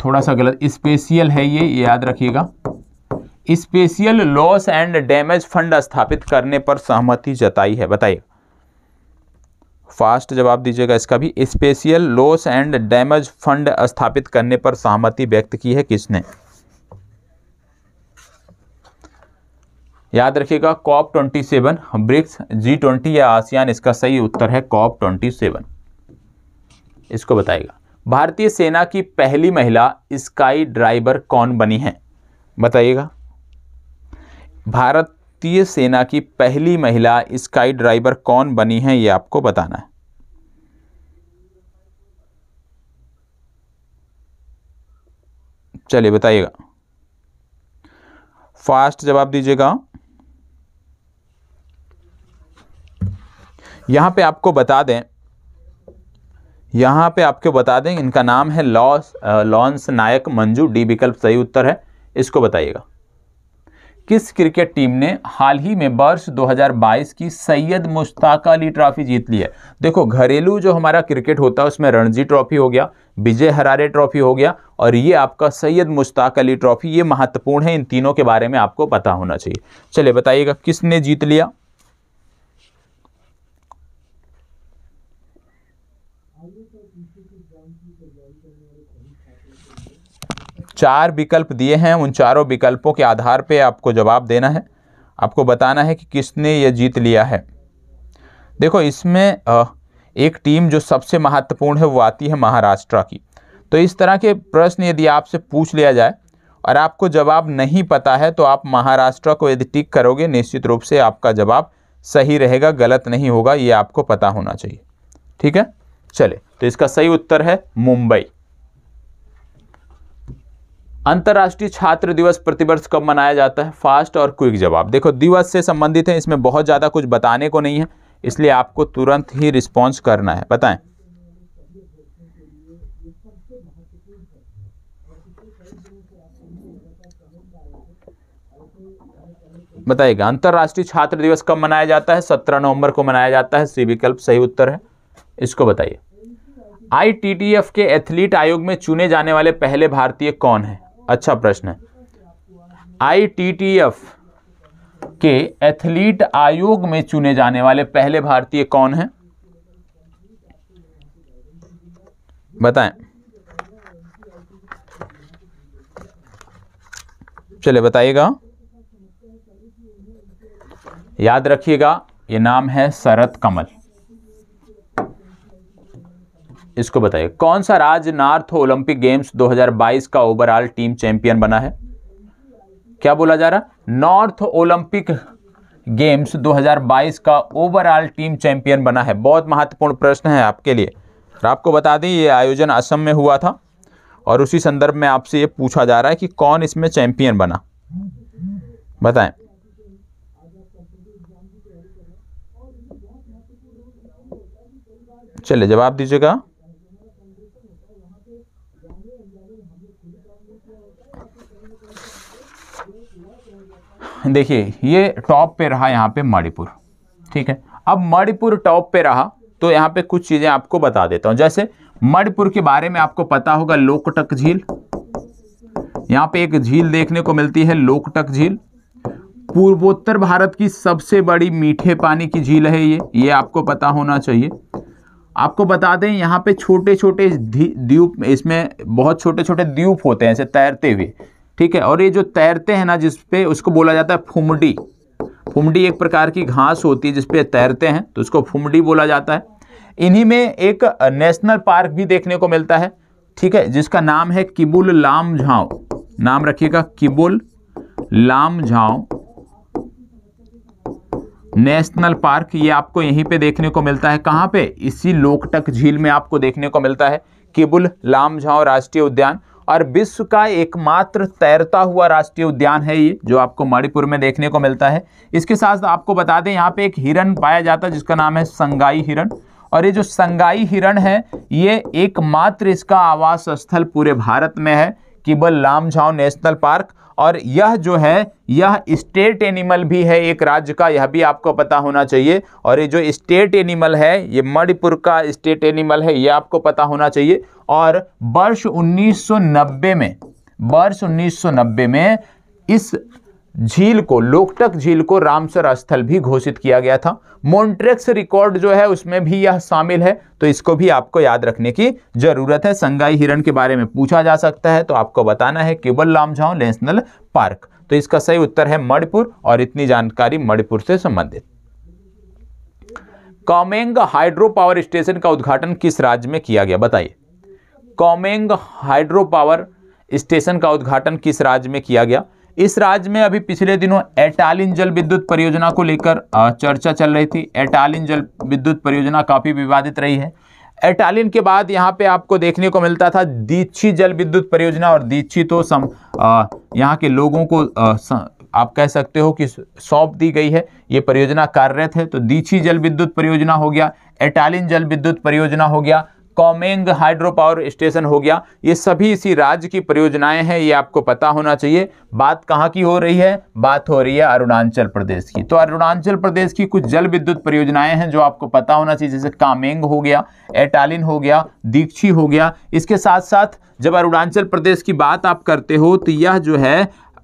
थोड़ा सा गलत स्पेशियल है ये याद रखिएगा special loss and damage fund स्थापित करने पर सहमति जताई है बताइए फास्ट जवाब दीजिएगा इसका भी special loss and damage fund स्थापित करने पर सहमति व्यक्त की है किसने याद रखिएगा COP twenty seven BRICS G twenty या आसियान इसका सही उत्तर है कॉप ट्वेंटी सेवन इसको बताइएगा भारतीय सेना की पहली महिला स्काई ड्राइवर कौन बनी है बताइएगा भारतीय सेना की पहली महिला स्काई ड्राइवर कौन बनी है ये आपको बताना है चलिए बताइएगा फास्ट जवाब दीजिएगा यहाँ पे आपको बता दें यहाँ पे आपको बता दें इनका नाम है लॉस लॉन्स नायक मंजू डी विकल्प सही उत्तर है इसको बताइएगा किस क्रिकेट टीम ने हाल ही में वर्ष 2022 की सैयद मुश्ताक अली ट्रॉफी जीत ली है देखो घरेलू जो हमारा क्रिकेट होता है उसमें रणजी ट्रॉफी हो गया विजय हरारे ट्रॉफी हो गया और ये आपका सैयद मुश्ताक अली ट्रॉफी ये महत्वपूर्ण है इन तीनों के बारे में आपको पता होना चाहिए चलिए बताइएगा किसने जीत लिया चार विकल्प दिए हैं उन चारों विकल्पों के आधार पर आपको जवाब देना है आपको बताना है कि किसने ये जीत लिया है देखो इसमें एक टीम जो सबसे महत्वपूर्ण है वो आती है महाराष्ट्र की तो इस तरह के प्रश्न यदि आपसे पूछ लिया जाए और आपको जवाब नहीं पता है तो आप महाराष्ट्र को यदि टिक करोगे निश्चित रूप से आपका जवाब सही रहेगा गलत नहीं होगा ये आपको पता होना चाहिए ठीक है चले तो इसका सही उत्तर है मुंबई अंतर्राष्ट्रीय छात्र दिवस प्रतिवर्ष कब मनाया जाता है फास्ट और क्विक जवाब देखो दिवस से संबंधित है इसमें बहुत ज़्यादा कुछ बताने को नहीं है इसलिए आपको तुरंत ही रिस्पॉन्स करना है बताएं बताइएगा अंतर्राष्ट्रीय छात्र दिवस कब मनाया जाता है सत्रह नवंबर को मनाया जाता है सी विकल्प सही उत्तर है इसको बताइए आईटीटीएफ के एथलीट आयोग में चुने जाने वाले पहले भारतीय कौन है अच्छा प्रश्न है आईटीटीएफ के एथलीट आयोग में चुने जाने वाले पहले भारतीय कौन हैं बताएं चले बताइएगा याद रखिएगा ये नाम है शरद कमल इसको बताइए कौन सा राज्य नॉर्थ ओलंपिक गेम्स 2022 का ओवरऑल टीम चैंपियन बना है क्या बोला जा रहा नॉर्थ ओलंपिक गेम्स 2022 का ओवरऑल टीम चैंपियन बना है बहुत महत्वपूर्ण प्रश्न है आपके लिए और आपको बता दें ये आयोजन असम में हुआ था और उसी संदर्भ में आपसे ये पूछा जा रहा है कि कौन इसमें चैंपियन बना बताएं चलिए जवाब दीजिएगा देखिए ये टॉप पे रहा यहाँ पे मणिपुर ठीक है अब मणिपुर टॉप पे रहा तो यहाँ पे कुछ चीज़ें आपको बता देता हूँ जैसे मणिपुर के बारे में आपको पता होगा लोकटक झील यहाँ पे एक झील देखने को मिलती है लोकटक झील पूर्वोत्तर भारत की सबसे बड़ी मीठे पानी की झील है ये ये आपको पता होना चाहिए आपको बता दें यहाँ पे छोटे छोटे द्वीप इसमें बहुत छोटे छोटे द्वीप होते हैं ऐसे तैरते हुए ठीक है और ये जो तैरते हैं ना जिसपे उसको बोला जाता है फुमडी फुमडी एक प्रकार की घास होती है जिसपे तैरते हैं तो उसको फुमडी बोला जाता है इन्हीं में एक नेशनल पार्क भी देखने को मिलता है ठीक है जिसका नाम है किबुल लाम झाव नाम रखिएगा किबुल लाम झाव नेशनल पार्क ये आपको यहीं पे देखने को मिलता है कहाँ पे इसी लोकटक झील में आपको देखने को मिलता है किबुल लाम झाव राष्ट्रीय उद्यान और विश्व का एकमात्र तैरता हुआ राष्ट्रीय उद्यान है ये जो आपको मणिपुर में देखने को मिलता है इसके साथ आपको बता दें यहाँ पे एक हिरण पाया जाता है जिसका नाम है संगाई हिरण और ये जो संगाई हिरण है ये एकमात्र इसका आवास स्थल पूरे भारत में है किबल लामझाओ नेशनल पार्क और यह जो है यह स्टेट एनिमल भी है एक राज्य का यह भी आपको पता होना चाहिए और ये जो स्टेट एनिमल है ये मणिपुर का स्टेट एनिमल है यह आपको पता होना चाहिए और वर्ष 1990 में वर्ष 1990 में इस झील को लोकटक झील को रामसर स्थल भी घोषित किया गया था मोन्ट्रेक्स रिकॉर्ड जो है उसमें भी यह शामिल है तो इसको भी आपको याद रखने की जरूरत है संगाई हिरण के बारे में पूछा जा सकता है तो आपको बताना है केवल लामझाव नेशनल पार्क तो इसका सही उत्तर है मणिपुर और इतनी जानकारी मणिपुर से संबंधित कॉमेंग हाइड्रो पावर स्टेशन का उद्घाटन किस राज्य में किया गया बताइए कॉमेंग हाइड्रो पावर स्टेशन का उद्घाटन किस राज्य में किया गया इस राज्य में अभी पिछले दिनों एटालिन जल विद्युत परियोजना को लेकर चर्चा चल रही थी एटालिन जल विद्युत परियोजना काफ़ी विवादित रही है एटालिन के बाद यहाँ पे आपको देखने को मिलता था दीक्षी जल विद्युत परियोजना और दीक्षी तो सम यहाँ के लोगों को आ, स, आप कह सकते हो कि सौंप दी गई है ये परियोजना कार्यरत है तो दीक्षी जल विद्युत परियोजना हो गया एटालिन जल विद्युत परियोजना हो गया कॉमेंग हाइड्रो पावर स्टेशन हो गया ये सभी इसी राज्य की परियोजनाएं हैं ये आपको पता होना चाहिए बात कहाँ की हो रही है बात हो रही है अरुणाचल प्रदेश की तो अरुणाचल प्रदेश की कुछ जल विद्युत परियोजनाएं हैं जो आपको पता होना चाहिए जैसे कामेंग हो गया एटालिन हो गया दीक्षी हो गया इसके साथ साथ जब अरुणाचल प्रदेश की बात आप करते हो तो यह जो है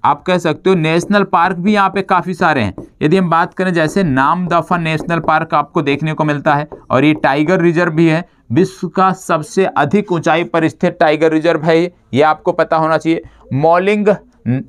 आप कह सकते हो नेशनल पार्क भी यहाँ पे काफ़ी सारे हैं यदि हम बात करें जैसे नाम दफा नेशनल पार्क आपको देखने को मिलता है और ये टाइगर रिजर्व भी है विश्व का सबसे अधिक ऊंचाई पर स्थित टाइगर रिजर्व है ये आपको पता होना चाहिए मॉलिंग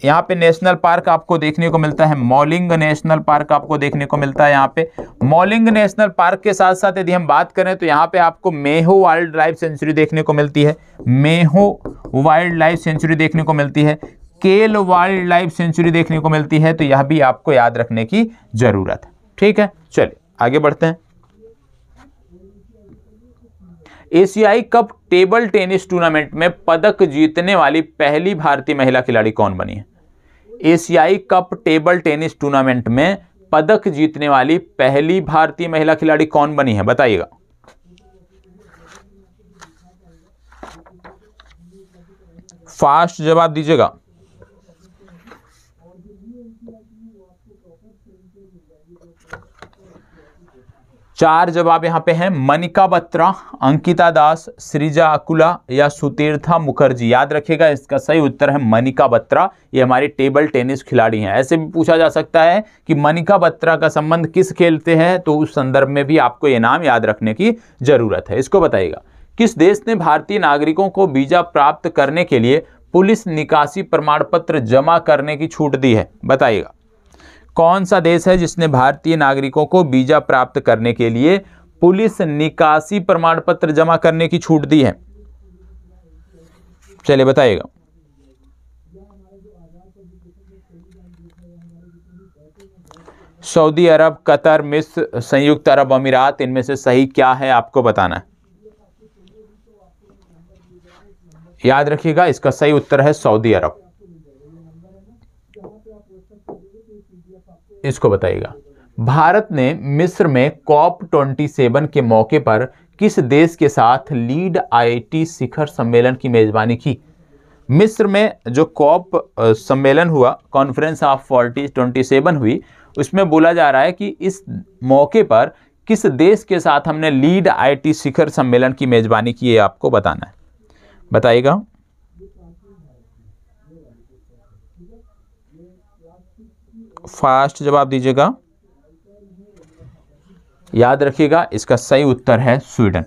यहाँ पे नेशनल पार्क आपको देखने को मिलता है मॉलिंग नेशनल पार्क आपको देखने को मिलता है यहाँ पे मॉलिंग नेशनल पार्क के साथ साथ यदि हम बात करें तो यहाँ पे आपको मेहो वाइल्ड लाइफ सेंचुरी देखने को मिलती है मेहो वाइल्ड लाइफ सेंचुरी देखने को मिलती है केल वाइल्ड लाइफ सेंचुरी देखने को मिलती है तो यह भी आपको याद रखने की ज़रूरत है ठीक है चलिए आगे बढ़ते हैं एशियाई कप टेबल टेनिस टूर्नामेंट में पदक जीतने वाली पहली भारतीय महिला खिलाड़ी कौन बनी है एशियाई कप टेबल टेनिस टूर्नामेंट में पदक जीतने वाली पहली भारतीय महिला खिलाड़ी कौन बनी है बताइएगा फास्ट जवाब दीजिएगा चार जवाब यहां पे हैं मनिका बत्रा अंकिता दास श्रीजा अकुला या सुतीर्था मुखर्जी याद रखिएगा इसका सही उत्तर है मनिका बत्रा ये हमारी टेबल टेनिस खिलाड़ी हैं ऐसे भी पूछा जा सकता है कि मनिका बत्रा का संबंध किस खेलते हैं तो उस संदर्भ में भी आपको ये नाम याद रखने की ज़रूरत है इसको बताइएगा किस देश ने भारतीय नागरिकों को वीज़ा प्राप्त करने के लिए पुलिस निकासी प्रमाण पत्र जमा करने की छूट दी है बताइएगा कौन सा देश है जिसने भारतीय नागरिकों को वीज़ा प्राप्त करने के लिए पुलिस निकासी प्रमाण पत्र जमा करने की छूट दी है चलिए बताइएगा सऊदी अरब कतर मिस्र संयुक्त अरब अमीरात इनमें से सही क्या है आपको बताना है याद रखिएगा इसका सही उत्तर है सऊदी अरब इसको बताइएगा भारत ने मिस्र में कॉप ट्वेंटी सेवन के मौके पर किस देश के साथ लीड आईटी शिखर सम्मेलन की मेजबानी की मिस्र में जो कॉप सम्मेलन हुआ conference of parties twenty seven हुई उसमें बोला जा रहा है कि इस मौके पर किस देश के साथ हमने लीड आईटी शिखर सम्मेलन की मेजबानी की है आपको बताना है बताइएगा फास्ट जवाब दीजिएगा याद रखिएगा इसका सही उत्तर है स्वीडन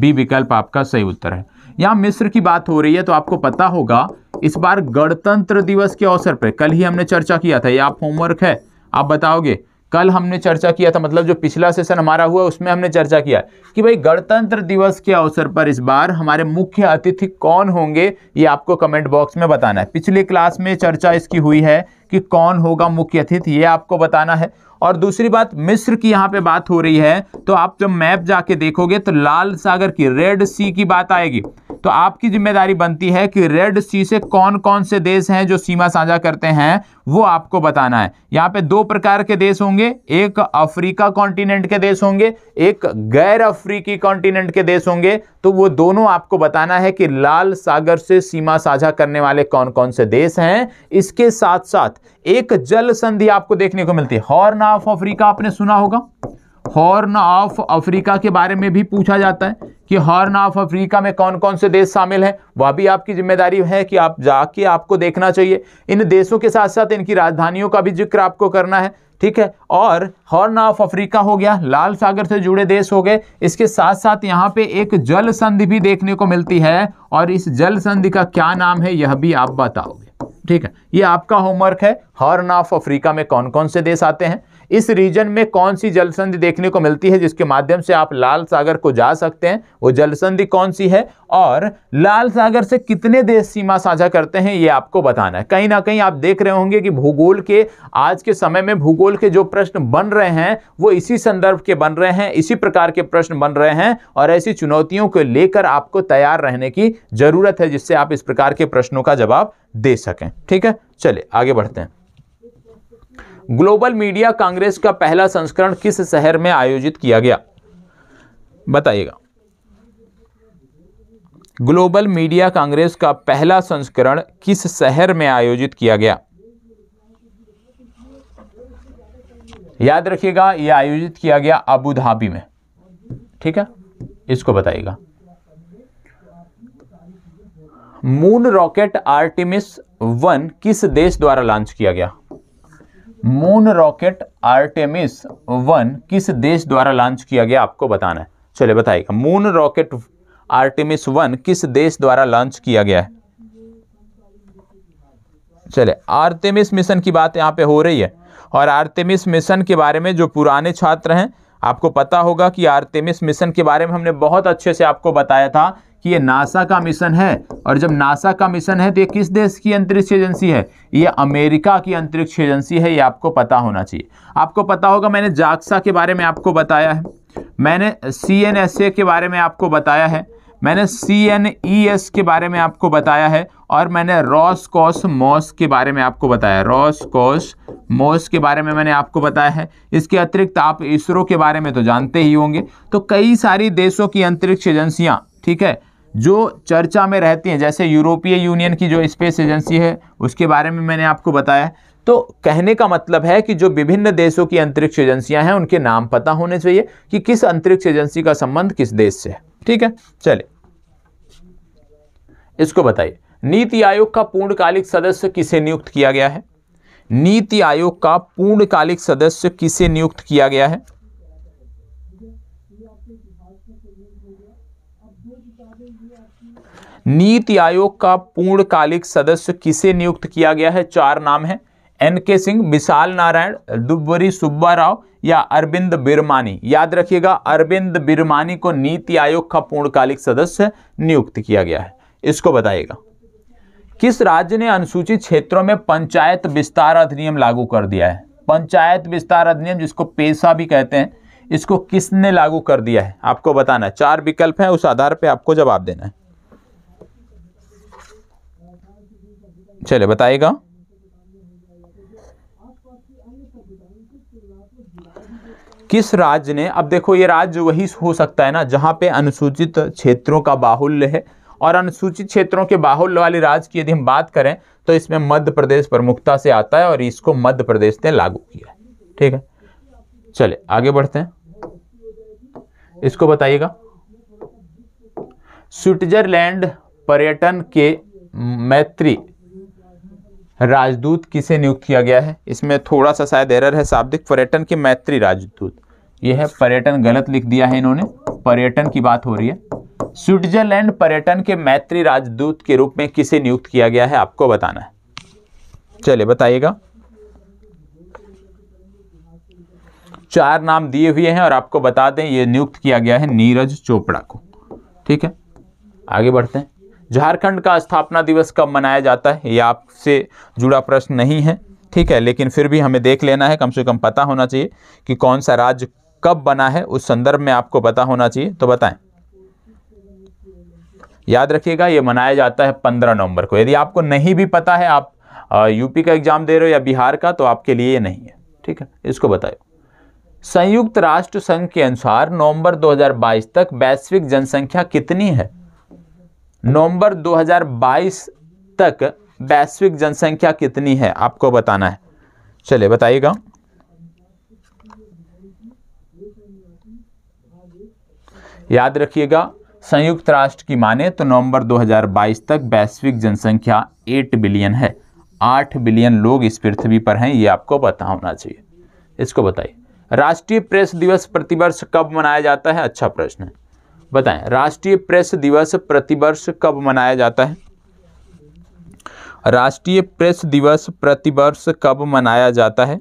बी विकल्प आपका सही उत्तर है यहां मिस्र की बात हो रही है तो आपको पता होगा इस बार गणतंत्र दिवस के अवसर पर कल ही हमने चर्चा किया था ये आप होमवर्क है आप बताओगे कल हमने चर्चा किया था मतलब जो पिछला सेशन हमारा हुआ उसमें हमने चर्चा किया कि भाई गणतंत्र दिवस के अवसर पर इस बार हमारे मुख्य अतिथि कौन होंगे ये आपको कमेंट बॉक्स में बताना है पिछले क्लास में चर्चा इसकी हुई है कि कौन होगा मुख्य अतिथि ये आपको बताना है और दूसरी बात मिस्र की यहाँ पे बात हो रही है तो आप जब मैप जाके देखोगे तो लाल सागर की रेड सी की बात आएगी तो आपकी जिम्मेदारी बनती है कि रेड सी से कौन कौन से देश हैं जो सीमा साझा करते हैं वो आपको बताना है यहाँ पे दो प्रकार के देश होंगे एक अफ्रीका कॉन्टिनेंट के देश होंगे एक गैर अफ्रीकी कॉन्टिनेंट के देश होंगे तो वो दोनों आपको बताना है कि लाल सागर से सीमा साझा करने वाले कौन कौन से देश हैं इसके साथ साथ एक जल संधि आपको देखने को मिलती है हॉर्न ऑफ अफ्रीका आपने सुना होगा हॉर्न ऑफ अफ्रीका के बारे में भी पूछा जाता है कि हॉर्न ऑफ अफ्रीका में कौन कौन से देश शामिल हैं वह भी आपकी जिम्मेदारी है कि आप जाके आपको देखना चाहिए इन देशों के साथ साथ इनकी राजधानियों का भी जिक्र आपको करना है ठीक है और हॉर्न ऑफ अफ्रीका हो गया लाल सागर से जुड़े देश हो गए इसके साथ साथ यहाँ पे एक जल संधि भी देखने को मिलती है और इस जल संधि का क्या नाम है यह भी आप बताओगे ठीक है ये आपका होमवर्क है हॉर्न ऑफ अफ्रीका में कौन कौन से देश आते हैं इस रीजन में कौन सी जलसंधि देखने को मिलती है जिसके माध्यम से आप लाल सागर को जा सकते हैं वो जलसंधि कौन सी है और लाल सागर से कितने देश सीमा साझा करते हैं ये आपको बताना है कहीं ना कहीं आप देख रहे होंगे कि भूगोल के आज के समय में भूगोल के जो प्रश्न बन रहे हैं वो इसी संदर्भ के बन रहे हैं इसी प्रकार के प्रश्न बन रहे हैं और ऐसी चुनौतियों को लेकर आपको तैयार रहने की ज़रूरत है जिससे आप इस प्रकार के प्रश्नों का जवाब दे सकें ठीक है चलिए आगे बढ़ते हैं ग्लोबल मीडिया कांग्रेस का पहला संस्करण किस शहर में आयोजित किया गया बताइएगा ग्लोबल मीडिया कांग्रेस का पहला संस्करण किस शहर में आयोजित किया गया याद रखिएगा यह आयोजित किया गया अबू धाबी में ठीक है इसको बताइएगा मून रॉकेट आर्टिमिस वन किस देश द्वारा लॉन्च किया गया मून रॉकेट आर्टेमिस वन किस देश द्वारा लॉन्च किया गया आपको बताना है चलिए बताइएगा मून रॉकेट आर्टेमिस वन किस देश द्वारा लॉन्च किया गया है चले आर्टेमिस मिशन की बात यहां पे हो रही है और आर्टेमिस मिशन के बारे में जो पुराने छात्र हैं आपको पता होगा कि आर्टेमिस मिशन के बारे में हमने बहुत अच्छे से आपको बताया था कि ये नासा का मिशन है और जब नासा का मिशन है तो ये किस देश की अंतरिक्ष एजेंसी है ये अमेरिका की अंतरिक्ष एजेंसी है ये आपको पता होना चाहिए आपको पता होगा मैंने जाक्सा के बारे में आपको बताया है मैंने सी के बारे में आपको बताया है मैंने सी एन ई एस के बारे में आपको बताया है और मैंने रॉस कॉस मॉस के बारे में आपको बताया रॉस कॉस मॉस के बारे में मैंने आपको बताया है इसके अतिरिक्त आप इसरो के बारे में तो जानते ही होंगे तो कई सारी देशों की अंतरिक्ष एजेंसियाँ ठीक है जो चर्चा में रहती हैं जैसे यूरोपीय यूनियन की जो स्पेस एजेंसी है उसके बारे में मैंने आपको बताया तो कहने का मतलब है कि जो विभिन्न देशों की अंतरिक्ष एजेंसियां हैं उनके नाम पता होने चाहिए कि किस अंतरिक्ष एजेंसी का संबंध किस देश से है ठीक है चले इसको बताइए नीति आयोग का पूर्णकालिक सदस्य किसे नियुक्त किया गया है नीति आयोग का पूर्णकालिक सदस्य किसे नियुक्त किया गया है नीति आयोग का पूर्णकालिक सदस्य किसे नियुक्त किया गया है चार नाम है एन के सिंह विशाल नारायण दुबरी सुब्बा राव या अरविंद बिरमानी याद रखिएगा अरविंद बिरमानी को नीति आयोग का पूर्णकालिक सदस्य नियुक्त किया गया है इसको बताइएगा किस राज्य ने अनुसूचित क्षेत्रों में पंचायत विस्तार अधिनियम लागू कर दिया है पंचायत विस्तार अधिनियम जिसको पेशा भी कहते हैं इसको किसने लागू कर दिया है आपको बताना चार विकल्प हैं उस आधार पर आपको जवाब देना है चलिए बताइएगा किस राज्य ने अब देखो ये राज्य वही हो सकता है ना जहाँ पे अनुसूचित क्षेत्रों का बाहुल्य है और अनुसूचित क्षेत्रों के बाहुल्य वाले राज्य की यदि हम बात करें तो इसमें मध्य प्रदेश प्रमुखता से आता है और इसको मध्य प्रदेश ने लागू किया है ठीक है चले आगे बढ़ते हैं इसको बताइएगा स्विट्जरलैंड पर्यटन के मैत्री राजदूत किसे नियुक्त किया गया है इसमें थोड़ा सा शायद एरर है शाब्दिक पर्यटन के मैत्री राजदूत यह है पर्यटन गलत लिख दिया है इन्होंने पर्यटन की बात हो रही है स्विट्जरलैंड पर्यटन के मैत्री राजदूत के रूप में किसे नियुक्त किया गया है आपको बताना है चलिए बताइएगा चार नाम दिए हुए हैं और आपको बता दें ये नियुक्त किया गया है नीरज चोपड़ा को ठीक है आगे बढ़ते हैं झारखंड का स्थापना दिवस कब मनाया जाता है ये आपसे जुड़ा प्रश्न नहीं है ठीक है लेकिन फिर भी हमें देख लेना है कम से कम पता होना चाहिए कि कौन सा राज्य कब बना है उस संदर्भ में आपको पता होना चाहिए तो बताएं याद रखिएगा ये मनाया जाता है पंद्रह नवंबर को यदि आपको नहीं भी पता है आप यूपी का एग्जाम दे रहे हो या बिहार का तो आपके लिए ये नहीं है ठीक है इसको बताए संयुक्त राष्ट्र संघ के अनुसार नवंबर 2022 तक वैश्विक जनसंख्या कितनी है नवंबर 2022 तक वैश्विक जनसंख्या कितनी है आपको बताना है चलिए बताइएगा याद रखिएगा संयुक्त राष्ट्र की माने तो नवंबर 2022 तक वैश्विक जनसंख्या 8 बिलियन है 8 बिलियन लोग इस पृथ्वी पर हैं ये आपको पता होना चाहिए इसको बताइए राष्ट्रीय प्रेस दिवस प्रतिवर्ष कब मनाया जाता है अच्छा प्रश्न है बताएं राष्ट्रीय प्रेस दिवस प्रतिवर्ष कब मनाया जाता है राष्ट्रीय प्रेस दिवस प्रतिवर्ष कब मनाया जाता है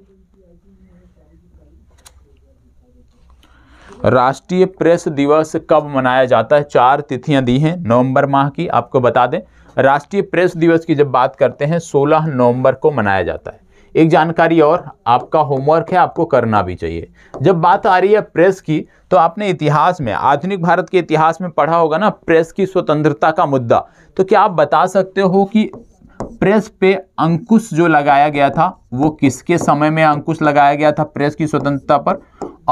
राष्ट्रीय प्रेस दिवस कब मनाया जाता है चार तिथियां दी हैं नवंबर माह की आपको बता दें राष्ट्रीय प्रेस दिवस की जब बात करते हैं 16 नवंबर को मनाया जाता है एक जानकारी और आपका होमवर्क है आपको करना भी चाहिए जब बात आ रही है प्रेस की तो आपने इतिहास में आधुनिक भारत के इतिहास में पढ़ा होगा ना प्रेस की स्वतंत्रता का मुद्दा तो क्या आप बता सकते हो कि प्रेस पे अंकुश जो लगाया गया था वो किसके समय में अंकुश लगाया गया था प्रेस की स्वतंत्रता पर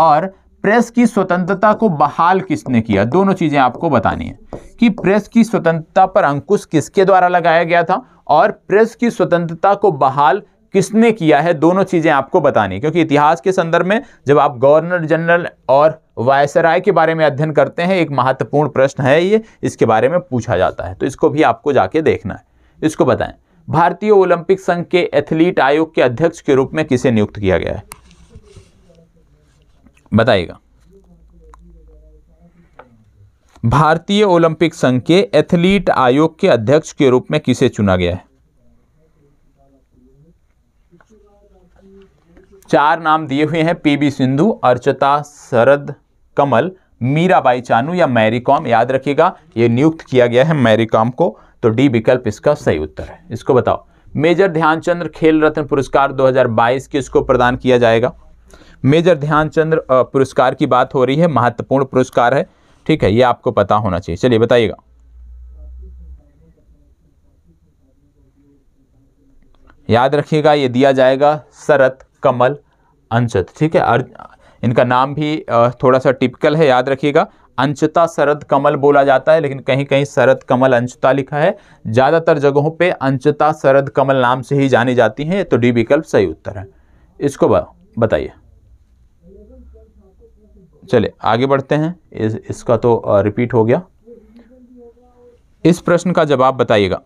और प्रेस की स्वतंत्रता को बहाल किसने किया दोनों चीज़ें आपको बतानी है कि प्रेस की स्वतंत्रता पर अंकुश किसके द्वारा लगाया गया था और प्रेस की स्वतंत्रता को बहाल किसने किया है दोनों चीज़ें आपको बतानी क्योंकि इतिहास के संदर्भ में जब आप गवर्नर जनरल और वायसराय के बारे में अध्ययन करते हैं एक महत्वपूर्ण प्रश्न है ये इसके बारे में पूछा जाता है तो इसको भी आपको जाके देखना है इसको बताएं भारतीय ओलंपिक संघ के एथलीट आयोग के अध्यक्ष के रूप में किसे नियुक्त किया गया है बताइएगा भारतीय ओलंपिक संघ के एथलीट आयोग के अध्यक्ष के रूप में किसे चुना गया है चार नाम दिए हुए हैं पी सिंधु अर्चता शरद कमल मीराबाई चानू या मैरीकॉम याद रखिएगा ये नियुक्त किया गया है मैरीकॉम को तो डी विकल्प इसका सही उत्तर है इसको बताओ मेजर ध्यानचंद्र खेल रत्न पुरस्कार 2022 इसको प्रदान किया जाएगा मेजर ध्यानचंद्र पुरस्कार की बात हो रही है महत्वपूर्ण पुरस्कार है ठीक है ये आपको पता होना चाहिए चलिए बताइएगा याद रखिएगा ये दिया जाएगा शरत कमल अंशत ठीक है इनका नाम भी थोड़ा सा टिपिकल है याद रखिएगा अंशता शरद कमल बोला जाता है लेकिन कहीं कहीं शरद कमल अंशता लिखा है ज़्यादातर जगहों पे अंशता शरद कमल नाम से ही जानी जाती हैं तो डी विकल्प सही उत्तर है इसको बताइए चलिए आगे बढ़ते हैं इस, इसका तो रिपीट हो गया इस प्रश्न का जवाब बताइएगा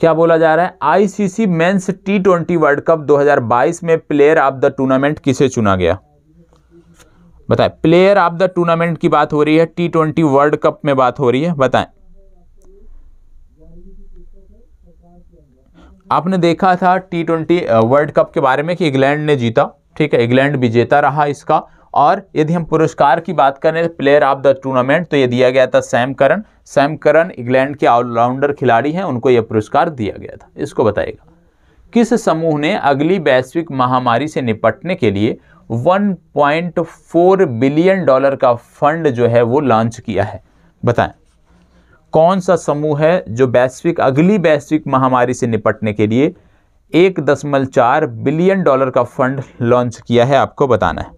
क्या बोला जा रहा है ICC men's T twenty world cup 2022 में प्लेयर ऑफ द टूर्नामेंट किसे चुना गया बताएं प्लेयर ऑफ द टूर्नामेंट की बात हो रही है टी ट्वेंटी वर्ल्ड कप में बात हो रही है बताएं आपने देखा था टी ट्वेंटी वर्ल्ड कप के बारे में कि इंग्लैंड ने जीता ठीक है इंग्लैंड विजेता रहा इसका और यदि हम पुरस्कार की बात करें प्लेयर ऑफ द टूर्नामेंट तो ये दिया गया था Sam Curran Sam Curran England के ऑलराउंडर खिलाड़ी हैं उनको यह पुरस्कार दिया गया था इसको बताइएगा किस समूह ने अगली वैश्विक महामारी से निपटने के लिए 1.4 बिलियन डॉलर का फंड जो है वो लॉन्च किया है बताएं कौन सा समूह है जो वैश्विक अगली वैश्विक महामारी से निपटने के लिए एक दशमलव चार बिलियन डॉलर का फंड लॉन्च किया है आपको बताना है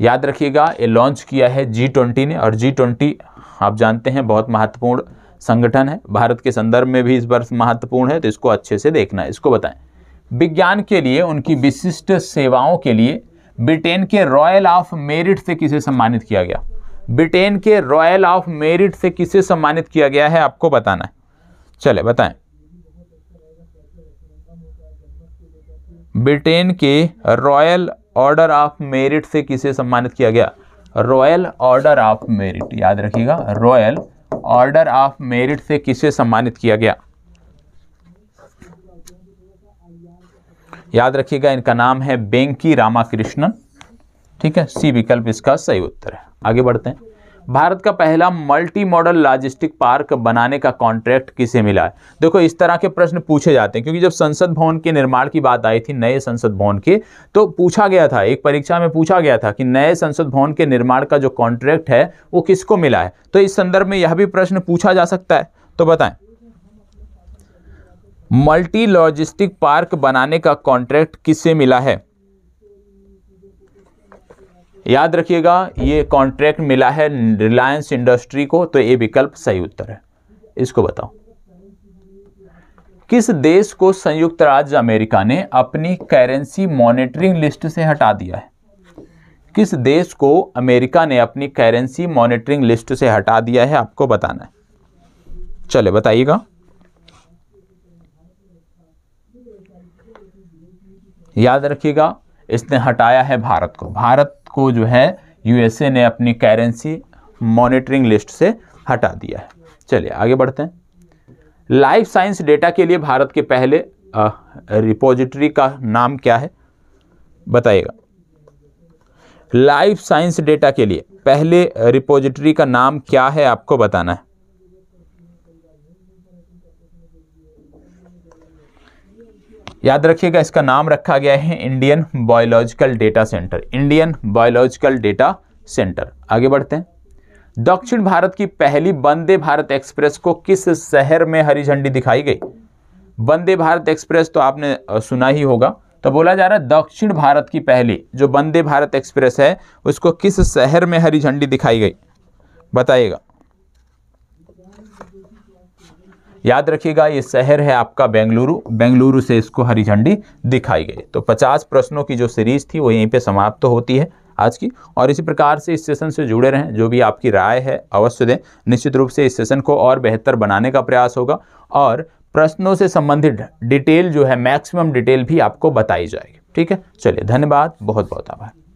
याद रखिएगा ये लॉन्च किया है जी ट्वेंटी ने और जी ट्वेंटी आप जानते हैं बहुत महत्वपूर्ण संगठन है भारत के संदर्भ में भी इस बार महत्वपूर्ण है तो इसको अच्छे से देखना है इसको बताएं विज्ञान के लिए उनकी विशिष्ट सेवाओं के लिए ब्रिटेन के रॉयल ऑफ मेरिट से किसे सम्मानित किया गया ब्रिटेन के रॉयल ऑफ मेरिट से किसे सम्मानित किया गया है आपको बताना है चले बताएं ब्रिटेन के रॉयल ऑर्डर ऑफ मेरिट से किसे सम्मानित किया गया रॉयल ऑर्डर ऑफ मेरिट याद रखिएगा रॉयल ऑर्डर ऑफ मेरिट से किसे सम्मानित किया गया याद रखिएगा इनका नाम है बेंकी रामाकृष्णन ठीक है सी विकल्प इसका सही उत्तर है आगे बढ़ते हैं भारत का पहला मल्टी मॉडल लॉजिस्टिक पार्क बनाने का कॉन्ट्रैक्ट किसे मिला है देखो इस तरह के प्रश्न पूछे जाते हैं क्योंकि जब संसद भवन के निर्माण की बात आई थी नए संसद भवन के तो पूछा गया था एक परीक्षा में पूछा गया था कि नए संसद भवन के निर्माण का जो कॉन्ट्रैक्ट है वो किसको मिला है तो इस संदर्भ में यह भी प्रश्न पूछा जा सकता है तो बताएं मल्टी लॉजिस्टिक पार्क बनाने का कॉन्ट्रैक्ट किससे मिला है याद रखिएगा ये कॉन्ट्रैक्ट मिला है रिलायंस इंडस्ट्री को तो ये विकल्प सही उत्तर है इसको बताओ किस देश को संयुक्त राज्य अमेरिका ने अपनी करेंसी मॉनिटरिंग लिस्ट से हटा दिया है किस देश को अमेरिका ने अपनी करेंसी मॉनिटरिंग लिस्ट से हटा दिया है आपको बताना है चले बताइएगा याद रखिएगा इसने हटाया है भारत को भारत को जो है यूएसए ने अपनी करेंसी मॉनिटरिंग लिस्ट से हटा दिया है चलिए आगे बढ़ते हैं लाइफ साइंस डेटा के लिए भारत के पहले रिपोजिटरी का नाम क्या है बताइएगा लाइफ साइंस डेटा के लिए पहले रिपोजिटरी का नाम क्या है आपको बताना है याद रखिएगा इसका नाम रखा गया है Indian biological data centre Indian biological data centre आगे बढ़ते हैं दक्षिण भारत की पहली वंदे भारत एक्सप्रेस को किस शहर में हरी झंडी दिखाई गई वंदे भारत एक्सप्रेस तो आपने सुना ही होगा तो बोला जा रहा है दक्षिण भारत की पहली जो वंदे भारत एक्सप्रेस है उसको किस शहर में हरी झंडी दिखाई गई बताइएगा याद रखिएगा ये शहर है आपका बेंगलुरु बेंगलुरु से इसको हरी झंडी दिखाई गई तो 50 प्रश्नों की जो सीरीज थी वो यहीं पे समाप्त तो होती है आज की और इसी प्रकार से इस सेशन से जुड़े रहें जो भी आपकी राय है अवश्य दें निश्चित रूप से इस सेशन को और बेहतर बनाने का प्रयास होगा और प्रश्नों से संबंधित डिटेल जो है मैक्सिमम डिटेल भी आपको बताई जाएगी ठीक है चलिए धन्यवाद बहुत बहुत आभार